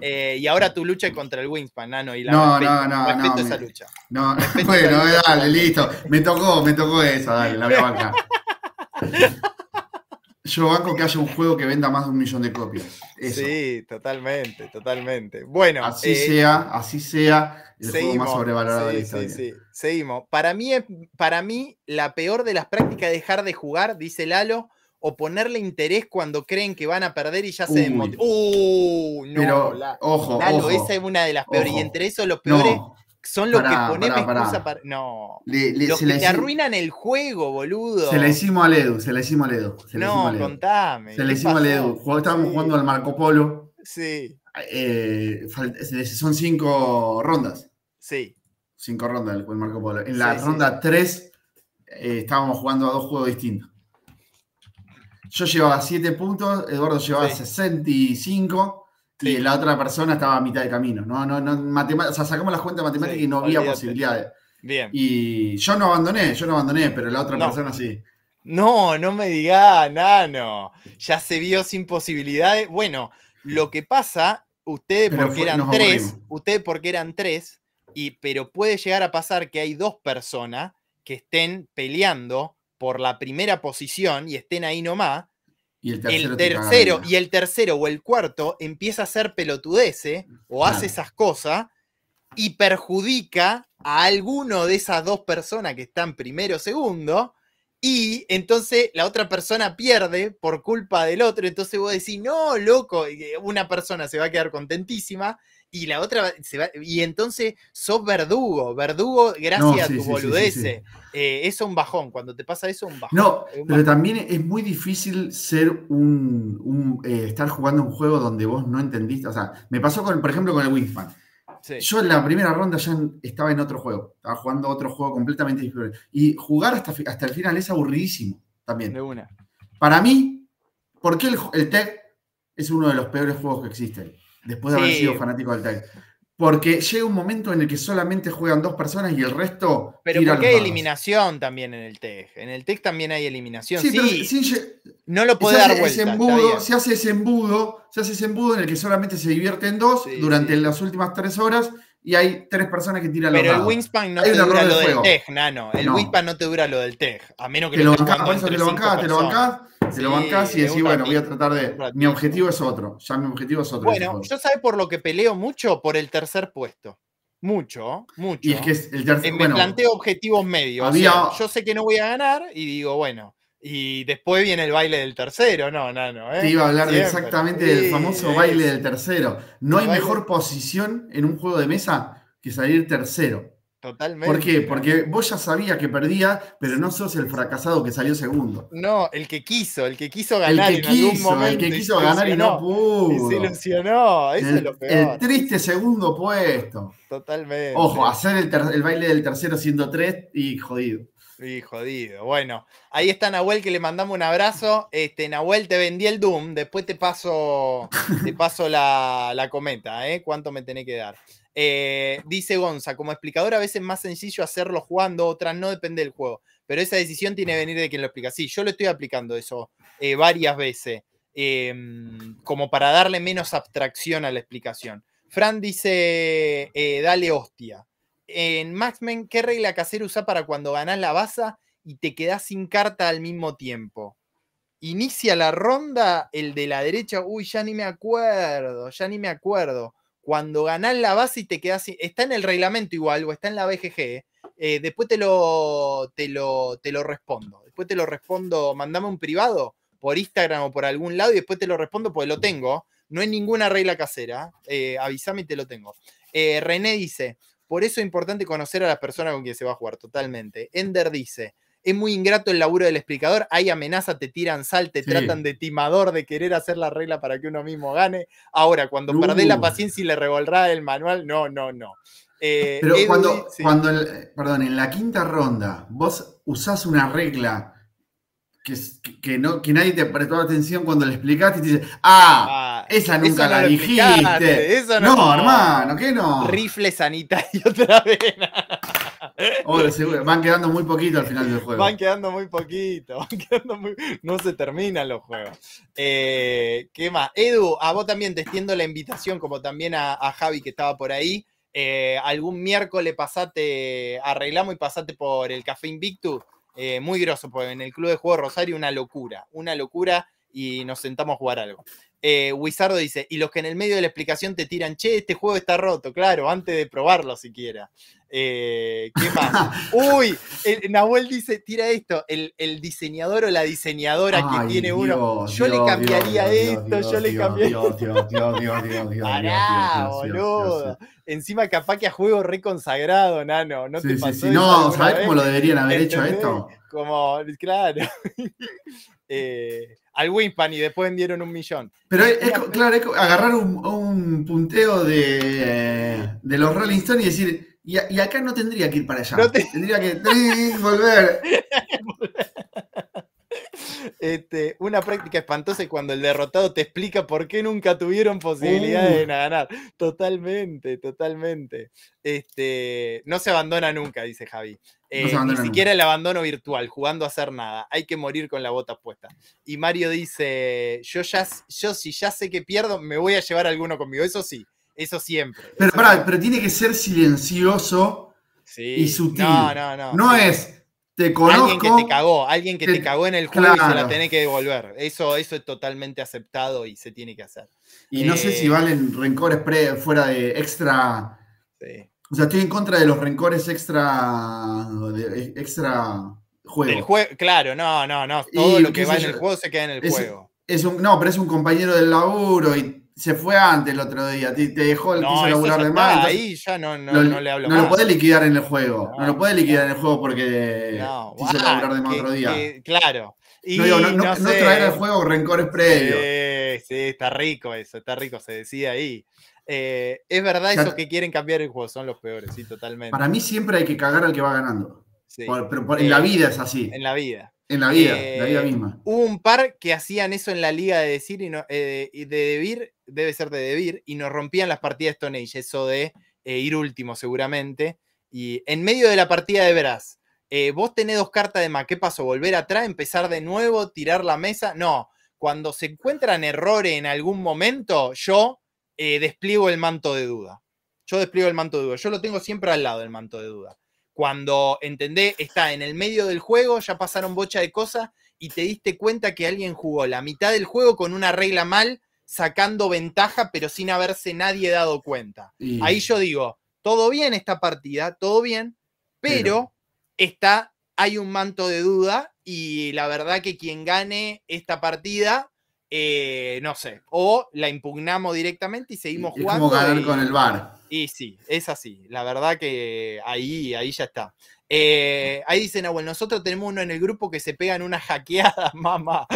Speaker 1: Eh, y ahora tu lucha es contra el Wingspan, Nano. Y la no, no, no, no, esa lucha.
Speaker 2: No, [LAUGHS] bueno, dale, listo. Me tocó, me tocó esa, dale, la voy a [LAUGHS] Yo banco que haya un juego que venda más de un millón de copias. Sí,
Speaker 1: totalmente, totalmente. Bueno. Así eh, sea,
Speaker 2: así sea el seguimos, juego más sobrevalorado Sí,
Speaker 1: seguimos. Para mí, para mí, la peor de las prácticas es dejar de jugar, dice Lalo o ponerle interés cuando creen que van a perder y ya se desmotivan. Uh, no, pero, ojo, esa es una de las peores. y entre eso los peores
Speaker 2: son los que ponen excusa
Speaker 1: para. No. Le, le, los que arruinan el juego, boludo. Se le hicimos
Speaker 2: al Edu, se la hicimos a Edu. no,
Speaker 1: contame.
Speaker 2: Se le hicimos al Edu. Estábamos jugando al Marco Polo. Sí. Eh, son cinco rondas. Sí. Cinco rondas el Marco Polo. En la ronda 3 tres eh, estábamos jugando a dos juegos distintos yo llevaba 7 puntos, Eduardo llevaba 65 y la otra persona estaba a mitad de camino. No, no, no, o sea, sacamos las cuentas matemáticas y no había posibilidades. Bien. Y yo no abandoné, yo no abandoné, pero la otra persona sí.
Speaker 1: No, no me digas, nano. Ya se vio sin posibilidades. Bueno, lo que pasa, ustedes porque eran tres, ustedes porque eran tres, y, pero puede llegar a pasar que hay dos personas que estén peleando por la primera posición y estén ahí nomás,
Speaker 2: y el tercero,
Speaker 1: y el tercero o el cuarto empieza a ser pelotudece o hace esas cosas y perjudica a alguno de esas dos personas que están primero o segundo. Y entonces la otra persona pierde por culpa del otro. Entonces vos decís, no, loco, una persona se va a quedar contentísima y la otra y entonces sos verdugo, verdugo gracias a tu boludez. Eh, es un bajón, cuando te pasa eso, un bajón.
Speaker 2: No, pero también es muy difícil ser un, eh, estar jugando un juego donde vos no entendiste, o sea, me pasó con, por ejemplo, con el Wingspan.
Speaker 1: Yo en la primera
Speaker 2: ronda ya estaba en otro juego, estaba jugando otro juego completamente diferente. Y jugar hasta, hasta el final es aburridísimo también. De una. Para mí, ¿por qué el, el es uno de los peores juegos que existen? después de haber sido fanático del tag. Porque llega un momento en el que solamente juegan dos personas y el resto. Pero porque hay
Speaker 1: eliminación también en el TEG. En el TEG también hay eliminación. Sí, sí, pero no lo puede dar vuelta. se
Speaker 2: hace ese embudo, hace embudo en el que solamente se divierten dos durante las últimas tres horas y hay tres personas que tiran Pero el wingspan no te dura lo del TEG,
Speaker 1: nano. El no. no te dura lo del TEG. A menos que lo, bancás, te, te lo bancás, te lo bancás te lo bancas y decís, bueno, voy
Speaker 2: a tratar de. Mi objetivo es otro. Ya mi objetivo es otro. Bueno,
Speaker 1: yo sabes por lo que peleo mucho, por el tercer puesto. Mucho, mucho. Y es que el tercer, eh, Me planteo objetivos medios. yo sé que no voy a ganar y digo, bueno. Y después viene el baile del tercero, no, no, no. ¿eh? Te iba a hablar exactamente del famoso baile del
Speaker 2: tercero. No hay mejor posición en un juego de mesa que salir tercero.
Speaker 1: Totalmente. ¿Por qué? Porque
Speaker 2: vos ya sabías que perdía, pero no sos el fracasado que salió segundo.
Speaker 1: No, el que quiso, el que quiso ganar el que en quiso, que quiso ganar y no pudo. Y se ilusionó, eso es lo peor. El
Speaker 2: triste segundo puesto. Totalmente. Ojo, hacer
Speaker 1: el, baile del tercero siendo tres y jodido. Y jodido. Bueno, ahí está Nahuel que le mandamos un abrazo. Este, Nahuel, te vendí el Doom. Después te paso, te paso la, la cometa, ¿eh? ¿Cuánto me tenés que dar? Eh, dice Gonza, como explicador a veces es más sencillo hacerlo jugando, otras no depende del juego, pero esa decisión tiene que venir de quien lo explica. Sí, yo lo estoy aplicando eso eh, varias veces, em, como para darle menos abstracción a la explicación. Fran dice, eh, dale hostia. En Max ¿qué regla casera usa para cuando ganás la baza y te quedás sin carta al mismo tiempo? Inicia la ronda el de la derecha. Uy, ya ni me acuerdo, ya ni me acuerdo cuando ganás la base y te quedás sin, está en el reglamento igual o está en la BGG, eh, después te lo, te, lo, te lo respondo. Después te lo respondo, mandame un privado por Instagram o por algún lado y después te lo respondo porque lo tengo. No hay ninguna regla casera. Eh, Avisame y te lo tengo. Eh, René dice, por eso es importante conocer a la persona con quien se va a jugar, totalmente. Ender dice, es muy ingrato el laburo del explicador, hay amenaza, te tiran sal, te tratan de timador, de querer hacer la regla para que uno mismo gane. Ahora, cuando perdés la uh. paciencia y le revolrás el manual, no, no, no. Eh, Pero cuando, cuando
Speaker 2: perdón, en la quinta ronda vos usás una regla que, que, no, que nadie te prestó atención cuando la explicaste y te dice, ah, ah esa nunca la dijiste. no, hermano, ¿qué no?
Speaker 1: Rifle y [LAUGHS] otra vez. Van quedando muy poquito al final del juego. Van quedando muy poquito. [LAUGHS] No se terminan los juegos. Eh, ¿Qué más? Edu, a vos también te extiendo la invitación, como también a, Javi que estaba por ahí. Eh, algún miércoles pasate, arreglamos y pasate por el Café Invictus. Eh, muy groso, porque en el Club de Juego Rosario una locura. Una locura y nos sentamos a jugar algo. Eh, Wizardo dice, y los que en el medio de la explicación te tiran, che, este juego está roto, claro, antes de probarlo siquiera. ¿Qué más? Uy, Nahuel dice, tira esto, el, diseñador o la diseñadora que tiene uno, yo le cambiaría esto, yo le cambiaría... Dios,
Speaker 2: Dios, Dios, Dios, Dios, Pará,
Speaker 1: boludo. Encima capaz que a juego reconsagrado, nano, ¿no te No, ¿sabes cómo lo deberían haber hecho esto? Como, claro. eh, al Wimpan y después vendieron un millón.
Speaker 2: Pero es, claro, es agarrar un, punteo de, los Rolling Stones y decir, y, acá no tendría que ir para allá. Tendría que volver. [LAUGHS]
Speaker 1: Este, una práctica espantosa es cuando el derrotado te explica por qué nunca tuvieron posibilidad de uh. ganar. Totalmente, totalmente. Este, no se abandona nunca, dice Javi. Eh, ni siquiera el abandono virtual, jugando a hacer nada. Hay que morir con la bota puesta. Y Mario dice: Yo ya, yo si ya sé que pierdo, me voy a llevar alguno conmigo. Eso sí, eso siempre.
Speaker 2: Pero pero tiene que ser silencioso
Speaker 1: y sutil. No, no, no. No es
Speaker 2: Alguien que te cagó,
Speaker 1: alguien que te, cagó en el juego y se la tenés que devolver. Eso, eso es totalmente aceptado y se tiene que hacer. Y no sé si eh, valen
Speaker 2: rencores fuera de extra. O sea, estoy en contra de los rencores extra. extra juego.
Speaker 1: claro, no, no, no. Todo lo que va en el juego se queda en el juego.
Speaker 2: un, no, pero es un compañero del laburo y se fue antes el otro día, te, te dejó el no, laburar de más. Ahí ya
Speaker 1: no, no, le hablo No lo puede
Speaker 2: liquidar en el juego. No, lo puede liquidar en el juego porque quiso a laburar de más otro día.
Speaker 1: claro. no, traer al juego rencores previos. Sí, sí, está rico eso, está rico, se decía ahí. Eh, es verdad, esos que quieren cambiar el juego son los peores, sí, totalmente. Para mí siempre hay que
Speaker 2: cagar al que va ganando.
Speaker 1: Sí. en la eh, vida es así. En la vida. En la vida, la vida eh, misma. Hubo un par que hacían eso en la liga de decir y de, de debir debe ser de Debir, y nos rompían las partidas Stone Age, eso de eh, ir último seguramente. Y en medio de la partida de Veras eh, vos tenés dos cartas de más, ¿qué pasó? ¿Volver atrás, empezar de nuevo, tirar la mesa? No, cuando se encuentran errores en algún momento, yo eh, despliego el manto de duda. Yo despliego el manto de duda, yo lo tengo siempre al lado el manto de duda. Cuando, entendé, está en el medio del juego, ya pasaron bocha de cosas y te diste cuenta que alguien jugó la mitad del juego con una regla mal sacando ventaja, pero sin haberse nadie dado cuenta. Ahí yo digo, todo bien esta partida, todo bien, pero, pero, está, hay un manto de duda y la verdad que quien gane esta partida eh, no sé, o la impugnamos directamente y seguimos jugando. y, con el bar. Y sí, es así. La verdad que ahí, ahí ya está. Eh, ahí dicen, bueno, nosotros tenemos uno en el grupo que se pegan una hackeada, [LAUGHS] mamá.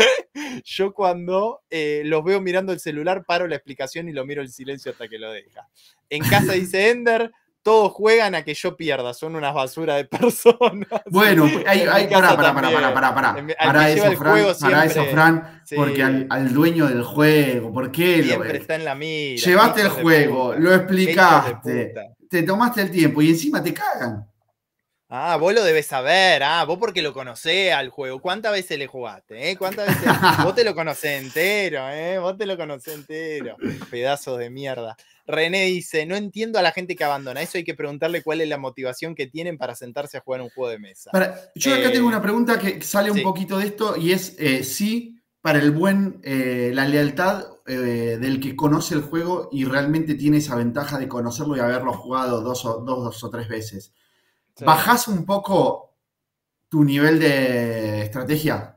Speaker 1: Yo cuando eh, los veo mirando el celular, paro la explicación y lo miro en silencio hasta que lo deja. En casa [LAUGHS] dice Ender, todos juegan a que yo pierda, son unas basura de [LAUGHS] personas. Bueno, pará, pará, pará, pará, pará, pará, eso, Fran, para eso, Fran,
Speaker 2: porque al, dueño del juego, ¿por qué? Siempre está en la mira. Llevaste el juego, lo explicaste, te tomaste el tiempo y encima te cagan.
Speaker 1: Ah, vos lo debes saber, ah, vos porque lo conocés al juego. ¿Cuántas veces le jugaste? Eh? ¿Cuántas veces? vos te lo conocés entero, ¿eh? Vos te lo conocés entero. Pedazos de mierda. René dice, no entiendo a la gente que abandona. Eso hay que preguntarle cuál es la motivación que tienen para sentarse a jugar un juego de mesa. yo acá tengo una eh,
Speaker 2: pregunta que sale un poquito de esto y es sí eh, si para el buen, la lealtad del que conoce el juego y realmente tiene esa ventaja de conocerlo y haberlo jugado dos o tres veces bajas bajás un poco tu nivel de estrategia.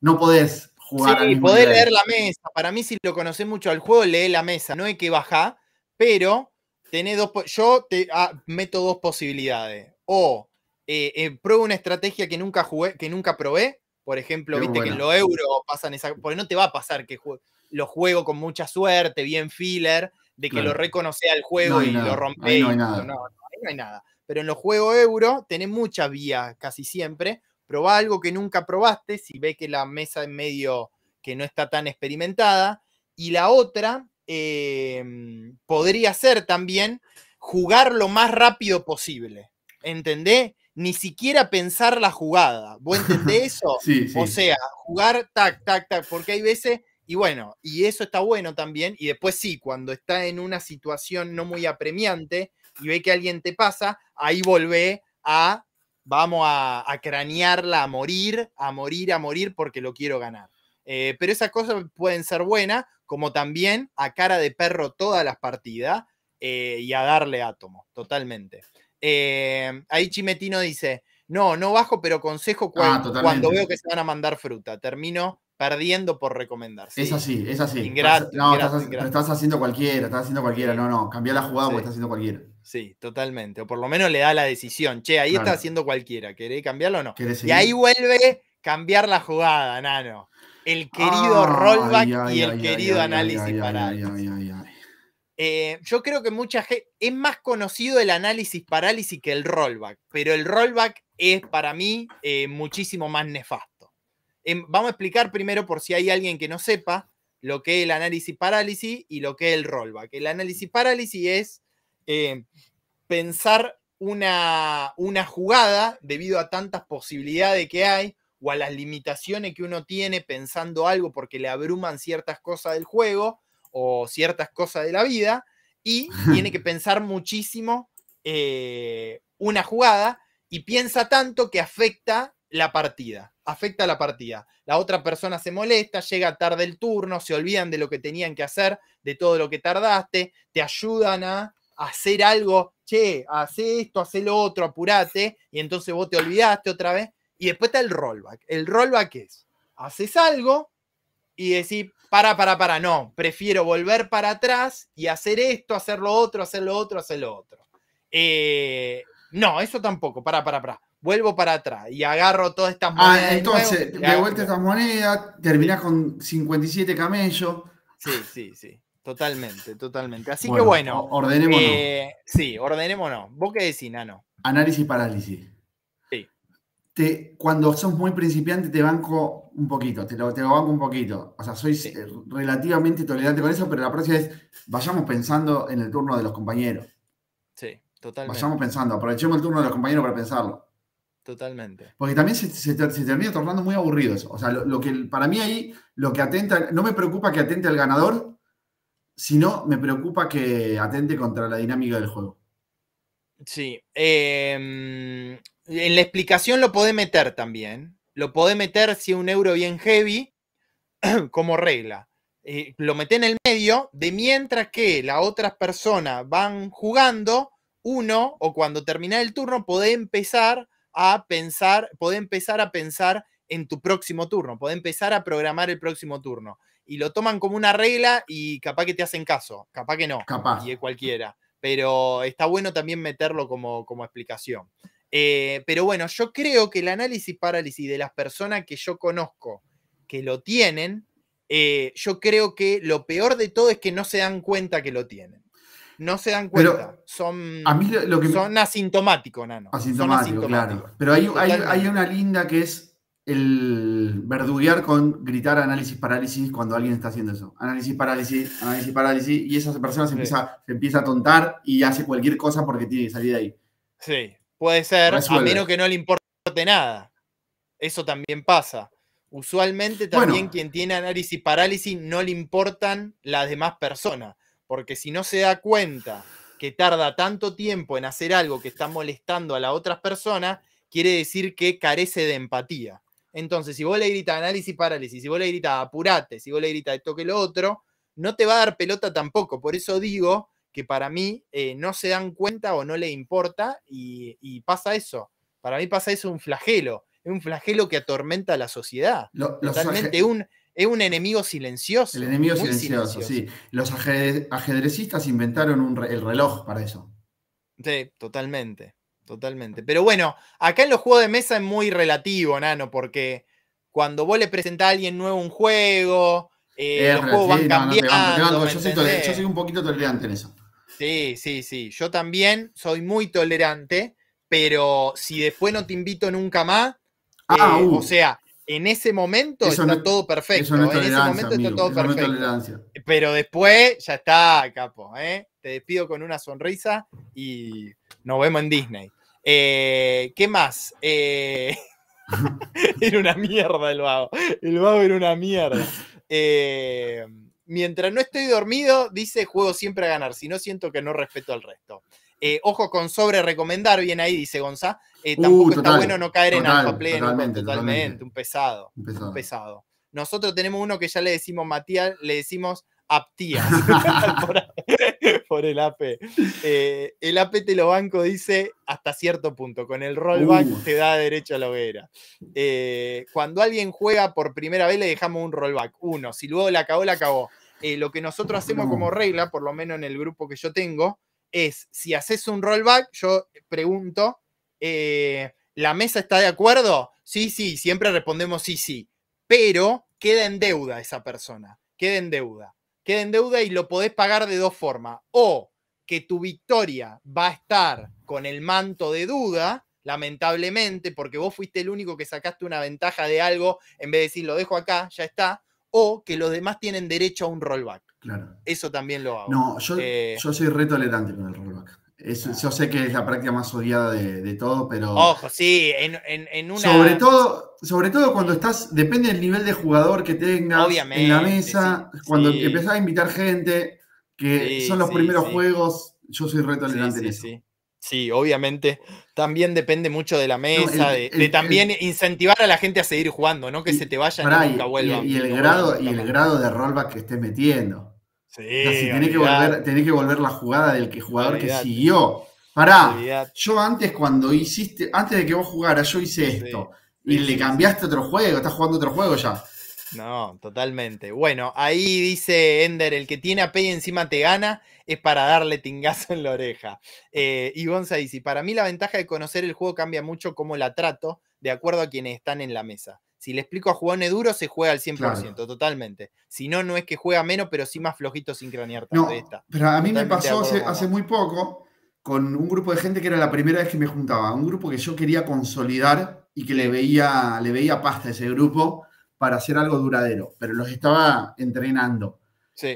Speaker 2: No podés jugar. Sí, al poder leer la
Speaker 1: mesa. Para mí, si lo conocés mucho al juego, lee la mesa. No hay que bajar, pero tenés dos. Yo te ah, meto dos posibilidades. O eh, eh, pruebo una estrategia que nunca jugué, que nunca probé. Por ejemplo, viste que en lo euro pasan esa. Porque no te va a pasar que lo juego con mucha suerte, bien filler, de que lo reconoce al juego y lo rompe. no hay nada. no hay nada pero en los juegos euro tenés mucha vía casi siempre. Probá algo que nunca probaste, si ve que la mesa en medio que no está tan experimentada. Y la otra em, podría ser también jugar lo más rápido posible. ¿Entendés? Ni siquiera pensar la jugada. ¿Vos entendés [LAUGHS] eso? O sea, jugar tac, tac, tac, porque hay veces y bueno, y eso está bueno también. Y después sí, cuando está en una situación no muy apremiante, y ve que alguien te pasa, ahí volvé a, vamos a, cranearla, a morir, a morir, a morir, porque lo quiero ganar. Eh, pero esas cosas pueden ser buenas, como también a cara de perro todas las partidas eh, y a darle átomo, totalmente. Eh, ahí Chimetino dice, no, no bajo, pero consejo ah, cuando, veo que se van a mandar fruta. Termino perdiendo por recomendarse. Es así, es así. no, estás, haciendo cualquiera, estás haciendo cualquiera. No,
Speaker 2: no, cambiar la jugada porque estás haciendo cualquiera
Speaker 1: sí, totalmente. O por lo menos le da la decisión. Che, ahí está haciendo cualquiera. ¿Querés cambiarlo o no? Y ahí vuelve cambiar la jugada, nano. El querido rollback y el querido análisis parálisis. Eh, yo creo que mucha gente. Es más conocido el análisis parálisis que el rollback. Pero el rollback es para mí eh, muchísimo más nefasto. Em, vamos a explicar primero, por si hay alguien que no sepa, lo que es el análisis parálisis y lo que es el rollback. El análisis parálisis es eh, pensar una, una jugada debido a tantas posibilidades que hay o a las limitaciones que uno tiene pensando algo porque le abruman ciertas cosas del juego o ciertas cosas de la vida y [LAUGHS] tiene que pensar muchísimo eh, una jugada y piensa tanto que afecta la partida, afecta la partida. La otra persona se molesta, llega tarde el turno, se olvidan de lo que tenían que hacer, de todo lo que tardaste, te ayudan a hacer algo, che, hace esto, hace lo otro, apurate, y entonces vos te olvidaste otra vez. Y después está el rollback. El rollback es, haces algo y decís, para, para, para, no, prefiero volver para atrás y hacer esto, hacer lo otro, hacer lo otro, hacer lo otro. Eh, no, eso tampoco, para, para, para. Vuelvo para atrás y agarro todas estas ah, monedas. Ah, entonces, de, vuelta estas monedas,
Speaker 2: terminás con 57 camellos.
Speaker 1: Sí, sí, sí. Totalmente, totalmente. Así que bueno. Ordenémonos. Eh, sí, ordenémonos. ¿Vos qué decís, Nano?
Speaker 2: Análisis parálisis. Sí. Te, cuando sos muy principiante te banco un poquito, te lo, banco un poquito. O sea, soy eh, relativamente tolerante con eso, pero la próxima es vayamos pensando en el turno de los compañeros. Sí, totalmente. Vayamos pensando, aprovechemos el turno de los compañeros para pensarlo.
Speaker 1: Totalmente.
Speaker 2: Porque también se, termina tornando muy aburrido eso. O sea, que para mí ahí, lo que atenta, no me preocupa que atente al ganador, si no, me preocupa que atente contra la dinámica del juego. Sí.
Speaker 1: Em, en la explicación lo podés meter también. Lo podés meter si un euro bien heavy [CLEARS THROAT] como regla. Eh, lo meté en el medio de mientras que las otras personas van jugando, uno o cuando termina el turno puede empezar a pensar, puede empezar a pensar en tu próximo turno, puede empezar a programar el próximo turno y lo toman como una regla y capaz que te hacen caso, capaz que no, capaz. y es cualquiera. Pero está bueno también meterlo como, como explicación. Eh, pero bueno, yo creo que el análisis parálisis de las personas que yo conozco que lo tienen, eh, yo creo que lo peor de todo es que no se dan cuenta que lo tienen. No se dan cuenta. son, son asintomáticos, nano. Asintomático, asintomáticos, claro.
Speaker 2: Pero hay una linda que es el verduguear con gritar análisis parálisis cuando alguien está haciendo eso. Análisis parálisis, análisis parálisis, y esa persona se empieza, a tontar y hace cualquier cosa porque tiene que salir de ahí.
Speaker 1: Sí, puede ser, a menos que no le importe nada. Eso también pasa. Usualmente también quien tiene análisis parálisis no le importan las demás personas, porque si no se da cuenta que tarda tanto tiempo en hacer algo que está molestando a las otras personas, quiere decir que carece de empatía entonces, si vos le gritas análisis, parálisis, si vos le gritas apurate, si vos le gritas esto que lo otro, no te va a dar pelota tampoco. Por eso digo que para mí eh, no se dan cuenta o no le importa y, pasa eso. Para mí pasa eso un flagelo. Es un flagelo que atormenta a la sociedad. Totalmente un, es un enemigo silencioso. El enemigo silencioso, sí.
Speaker 2: Los ajedrecistas inventaron el reloj para eso.
Speaker 1: Sí, totalmente totalmente. Pero bueno, acá en los juegos de mesa es muy relativo, Nano, porque cuando vos le presentás a alguien nuevo un juego,
Speaker 2: eh, los juegos van cambiando. yo, soy un
Speaker 1: poquito tolerante
Speaker 2: en eso. Sí,
Speaker 1: sí, sí. Yo también soy muy tolerante, pero si después no te invito nunca más, ah, eh, o uh. sea, en ese momento está todo perfecto. en ese momento todo perfecto. Pero después ya está, capo. ¿eh? Te despido con una sonrisa y nos vemos en Disney. Eh, ¿Qué más? Eh, [LAUGHS] era una mierda el vago. El vago era una mierda. mientras no estoy dormido, dice juego siempre a ganar, si no siento que no respeto al resto. Eh, ojo con sobre recomendar, bien ahí dice Gonza. Eh, uh, tampoco está bueno no caer en alfa pleno. Totalmente, Un, pesado, un, pesado, Nosotros tenemos uno que ya le decimos Matías, le decimos aptías [LAUGHS] por, el AP. Eh, el AP te lo banco, dice, hasta cierto punto. Con el rollback uh. te da derecho a la hoguera. cuando alguien juega por primera vez le dejamos un rollback. Uno, si luego le acabó, la acabó. lo que nosotros hacemos como regla, por lo menos en el grupo que yo tengo, es si haces un rollback, yo pregunto, eh, ¿la mesa está de acuerdo? Sí, sí, siempre respondemos sí, sí, pero queda en deuda esa persona, queda en deuda, queda en deuda y lo podés pagar de dos formas, o que tu victoria va a estar con el manto de duda, lamentablemente, porque vos fuiste el único que sacaste una ventaja de algo, en vez de decir lo dejo acá, ya está, o que los demás tienen derecho a un rollback. Claro. Eso también lo hago. No, yo,
Speaker 2: eh, soy re tolerante con el rollback. Ah. Yo sé que es la práctica más odiada de, todo, pero. Ojo, sí,
Speaker 1: en, en, una. Sobre
Speaker 2: todo, sobre todo cuando estás. Depende del nivel de jugador que tengas en la mesa. cuando empezás a invitar gente, que son los primeros
Speaker 1: juegos,
Speaker 2: yo soy re tolerante en eso.
Speaker 1: Sí, obviamente. También depende mucho de la mesa, de, también incentivar a la gente a seguir jugando, no que se te vaya y nunca vuelvan. Y, el, grado, y
Speaker 2: el grado de rollback que esté metiendo.
Speaker 1: Sí. tenés que,
Speaker 2: volver, la jugada del que, jugador que siguió. Pará, yo antes cuando hiciste, antes de que vos jugaras, yo hice esto. y le cambiaste otro juego, estás jugando otro juego ya.
Speaker 1: No, totalmente. Bueno, ahí dice Ender, el que tiene a Pei encima te gana es para darle tingazo en la oreja. Eh, y Gonza dice, para mí la ventaja de conocer el juego cambia mucho cómo la trato de acuerdo a quienes están en la mesa. Si le explico a jugones duro, se juega al 100%, totalmente. Si no, no es que juega menos, pero sí más flojito sin cranear pero a mí me pasó hace,
Speaker 2: muy poco con un grupo de gente que era la primera vez que me juntaba, un grupo que yo quería consolidar y que le veía, le veía pasta a ese grupo para hacer algo duradero, pero los estaba entrenando.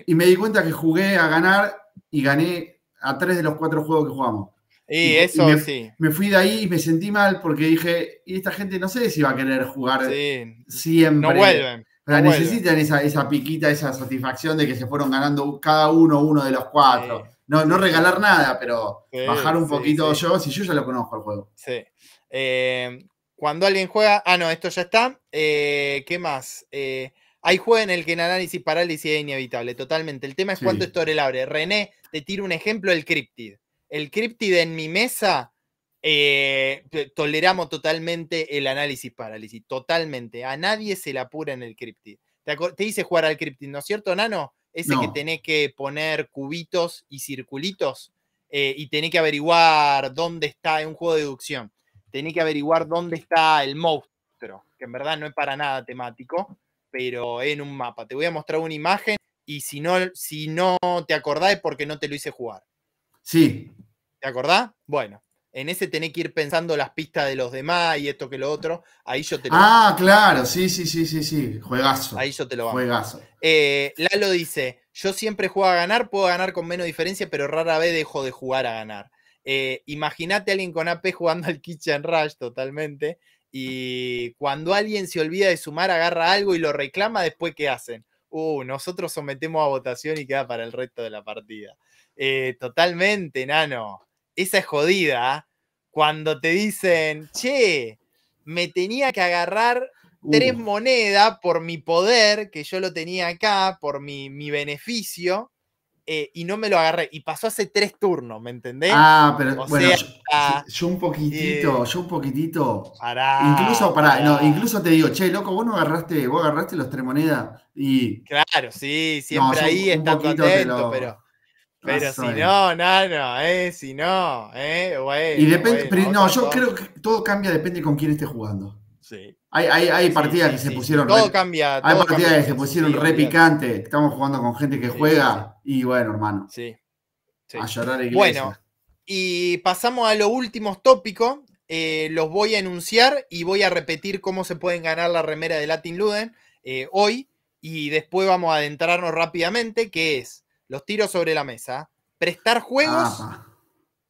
Speaker 2: Y me di cuenta que jugué a ganar y gané a tres de los cuatro juegos que jugamos.
Speaker 1: Y, eso sí.
Speaker 2: Me fui de ahí y me sentí mal porque dije, y esta gente no sé si va a querer jugar siempre. No vuelven. O necesitan esa, piquita, esa satisfacción de que se fueron ganando cada uno uno de los cuatro. No, regalar nada,
Speaker 1: pero bajar un poquito
Speaker 2: yo, si yo ya lo conozco al juego.
Speaker 1: Sí. Eh, cuando alguien juega. Ah, no, esto ya está. Eh, ¿Qué más? Eh, hay juego en el que el análisis parálisis es inevitable, totalmente. El tema es cuánto es abre. René, te tiro un ejemplo: el Cryptid. El Cryptid en mi mesa. Eh, toleramos totalmente el análisis parálisis, totalmente. A nadie se le apura en el Cryptid. Te, te hice jugar al Cryptid, ¿no es cierto, Nano? Ese que tenés que poner cubitos y circulitos y tenés que averiguar dónde está en un juego de deducción tenés que averiguar dónde está el monstruo, que en verdad no es para nada temático, pero en un mapa. Te voy a mostrar una imagen y si no, si no te acordás es porque no te lo hice jugar. Sí. ¿Te acordás? Bueno, en ese tenés que ir pensando las pistas de los demás y esto que lo otro. Ahí yo te Ah, claro, sí,
Speaker 2: sí, sí, sí, sí. Juegazo.
Speaker 1: Ahí yo te lo hago. Juegazo. Eh, Lalo dice: Yo siempre juego a ganar, puedo ganar con menos diferencia, pero rara vez dejo de jugar a ganar. Eh, imagínate a alguien con AP jugando al Kitchen Rush totalmente. Y cuando alguien se olvida de sumar, agarra algo y lo reclama, después que hacen? Uh, nosotros sometemos a votación y queda para el resto de la partida. Eh, totalmente, nano. Esa es jodida. ¿ah? Cuando te dicen, che, me tenía que agarrar tres uh. monedas por mi poder, que yo lo tenía acá, por mi, mi beneficio, eh, y no me lo agarré. Y pasó hace tres turnos, ¿me entendés? Ah, pero bueno,
Speaker 2: yo, un poquitito, eh, yo un poquitito. incluso, para No, incluso te digo, che, loco, vos no agarraste, vos agarraste los tres monedas y.
Speaker 1: Claro, sí, siempre ahí está. atento, pero. Pero si no, no, no, eh, si no, eh, bueno, Y depende, no, yo creo que todo
Speaker 2: cambia, depende con quién esté jugando. Hay, partidas que se pusieron. Todo cambia. hay partidas que se pusieron repicante. Estamos jugando con gente que juega. Y bueno, hermano.
Speaker 1: Sí. A llorar iglesia. Bueno, y pasamos a los últimos tópicos. Eh, los voy a enunciar y voy a repetir cómo se pueden ganar la remera de Latin Luden eh, hoy. Y después vamos a adentrarnos rápidamente, que es los tiros sobre la mesa, prestar juegos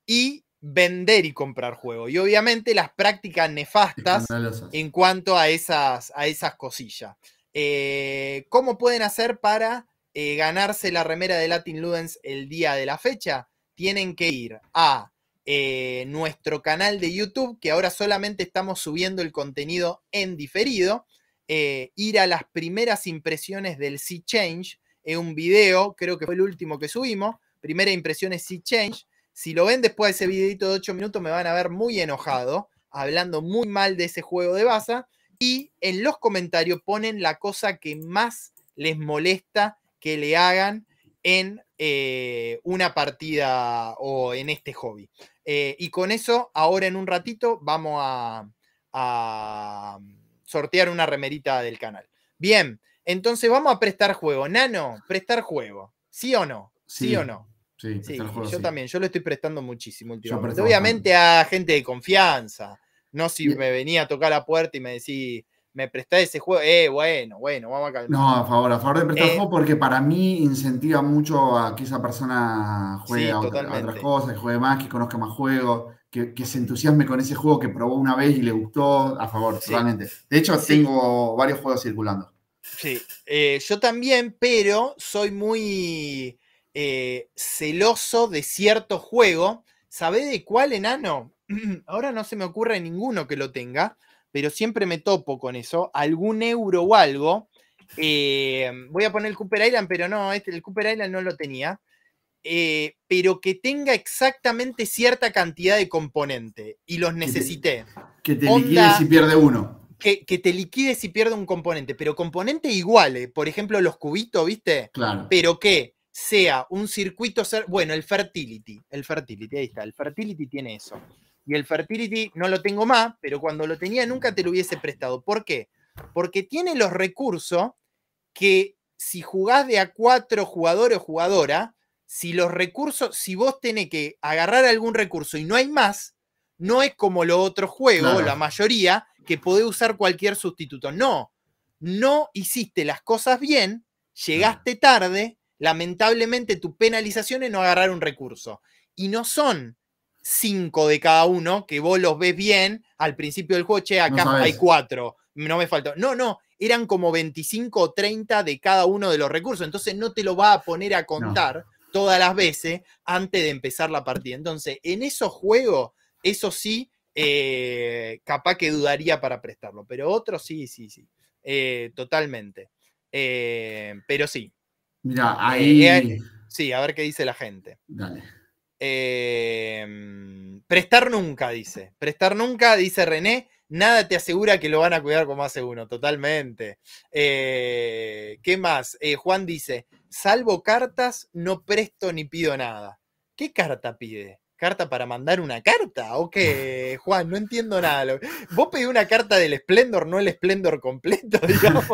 Speaker 1: y vender y comprar juegos. Y obviamente las prácticas nefastas en cuanto a esas, a esas cosillas. Eh, ¿Cómo pueden hacer para eh, ganarse la remera de Latin Ludens el día de la fecha? Tienen que ir a eh, nuestro canal de YouTube, que ahora solamente estamos subiendo el contenido en diferido. ir a las primeras impresiones del Sea Change, en un video, creo que fue el último que subimos, primera impresiones Sea Change si lo ven después de ese videito de 8 minutos, me van a ver muy enojado, hablando muy mal de ese juego de Baza. Y en los comentarios ponen la cosa que más les molesta que le hagan en eh, una partida o en este hobby. Eh, y con eso, ahora en un ratito, vamos a, sortear una remerita del canal. Bien, entonces vamos a prestar juego. Nano, prestar juego. ¿Sí o no? ¿Sí o no? Sí, yo también, yo lo estoy prestando muchísimo últimamente. Obviamente a gente de confianza, no si me venía a tocar la puerta y me decís, me prestás ese juego, eh, bueno, bueno, vamos a calmar. No, a
Speaker 2: favor, a favor de prestar el eh, juego porque para mí incentiva mucho a que esa persona juegue a, otras cosas, que juegue más, que conozca más juegos, que, se entusiasme con ese juego que probó una vez y le gustó, a favor, totalmente. De hecho, tengo varios juegos circulando.
Speaker 1: Sí, eh, yo también, pero soy muy eh, celoso de cierto juego. ¿Sabe de cuál enano? [CLEARS THROAT] Ahora no se me ocurre ninguno que lo tenga, pero siempre me topo con eso. Algún euro o algo. Eh, voy a poner el Cooper Island, pero no, este, el Cooper Island no lo tenía. Eh, pero que tenga exactamente cierta cantidad de componente y los necesité. Que te, liquide si pierde uno. Que, te liquide si pierde un componente, pero componente igual, por ejemplo, los cubitos, ¿viste? Claro. Pero que sea un circuito, bueno, el fertility, el fertility, ahí está, el fertility tiene eso. Y el fertility no lo tengo más, pero cuando lo tenía nunca te lo hubiese prestado. ¿Por qué? Porque tiene los recursos que si jugás de a cuatro jugadores o jugadora, si los recursos, si vos tenés que agarrar algún recurso y no hay más, no es como los otros juegos, la mayoría, que podés usar cualquier sustituto. No, no hiciste las cosas bien, llegaste tarde, lamentablemente tu penalización es no agarrar un recurso. Y no son cinco de cada uno que vos los ves bien al principio del juego, che, acá hay cuatro, no me faltó. No, no, eran como 25 o 30 de cada uno de los recursos, entonces no te lo va a poner a contar todas las veces antes de empezar la partida. Entonces, en esos juegos, eso sí, eh, capaz que dudaría para prestarlo, pero otros sí, sí, sí, eh, totalmente. Eh, pero sí, Mira, eh, eh, ahí. Eh, sí, a ver qué dice la gente. Dale. Em, prestar nunca, dice. Prestar nunca, dice René. Nada te asegura que lo van a cuidar como hace uno, totalmente. ¿Qué más? Juan dice: salvo cartas, no presto ni pido nada. ¿Qué carta pide? ¿Carta para mandar una carta? ¿O qué, [LAUGHS] Juan? No entiendo nada. Vos pedí una carta del Splendor, no el Splendor completo, [LAUGHS] digamos,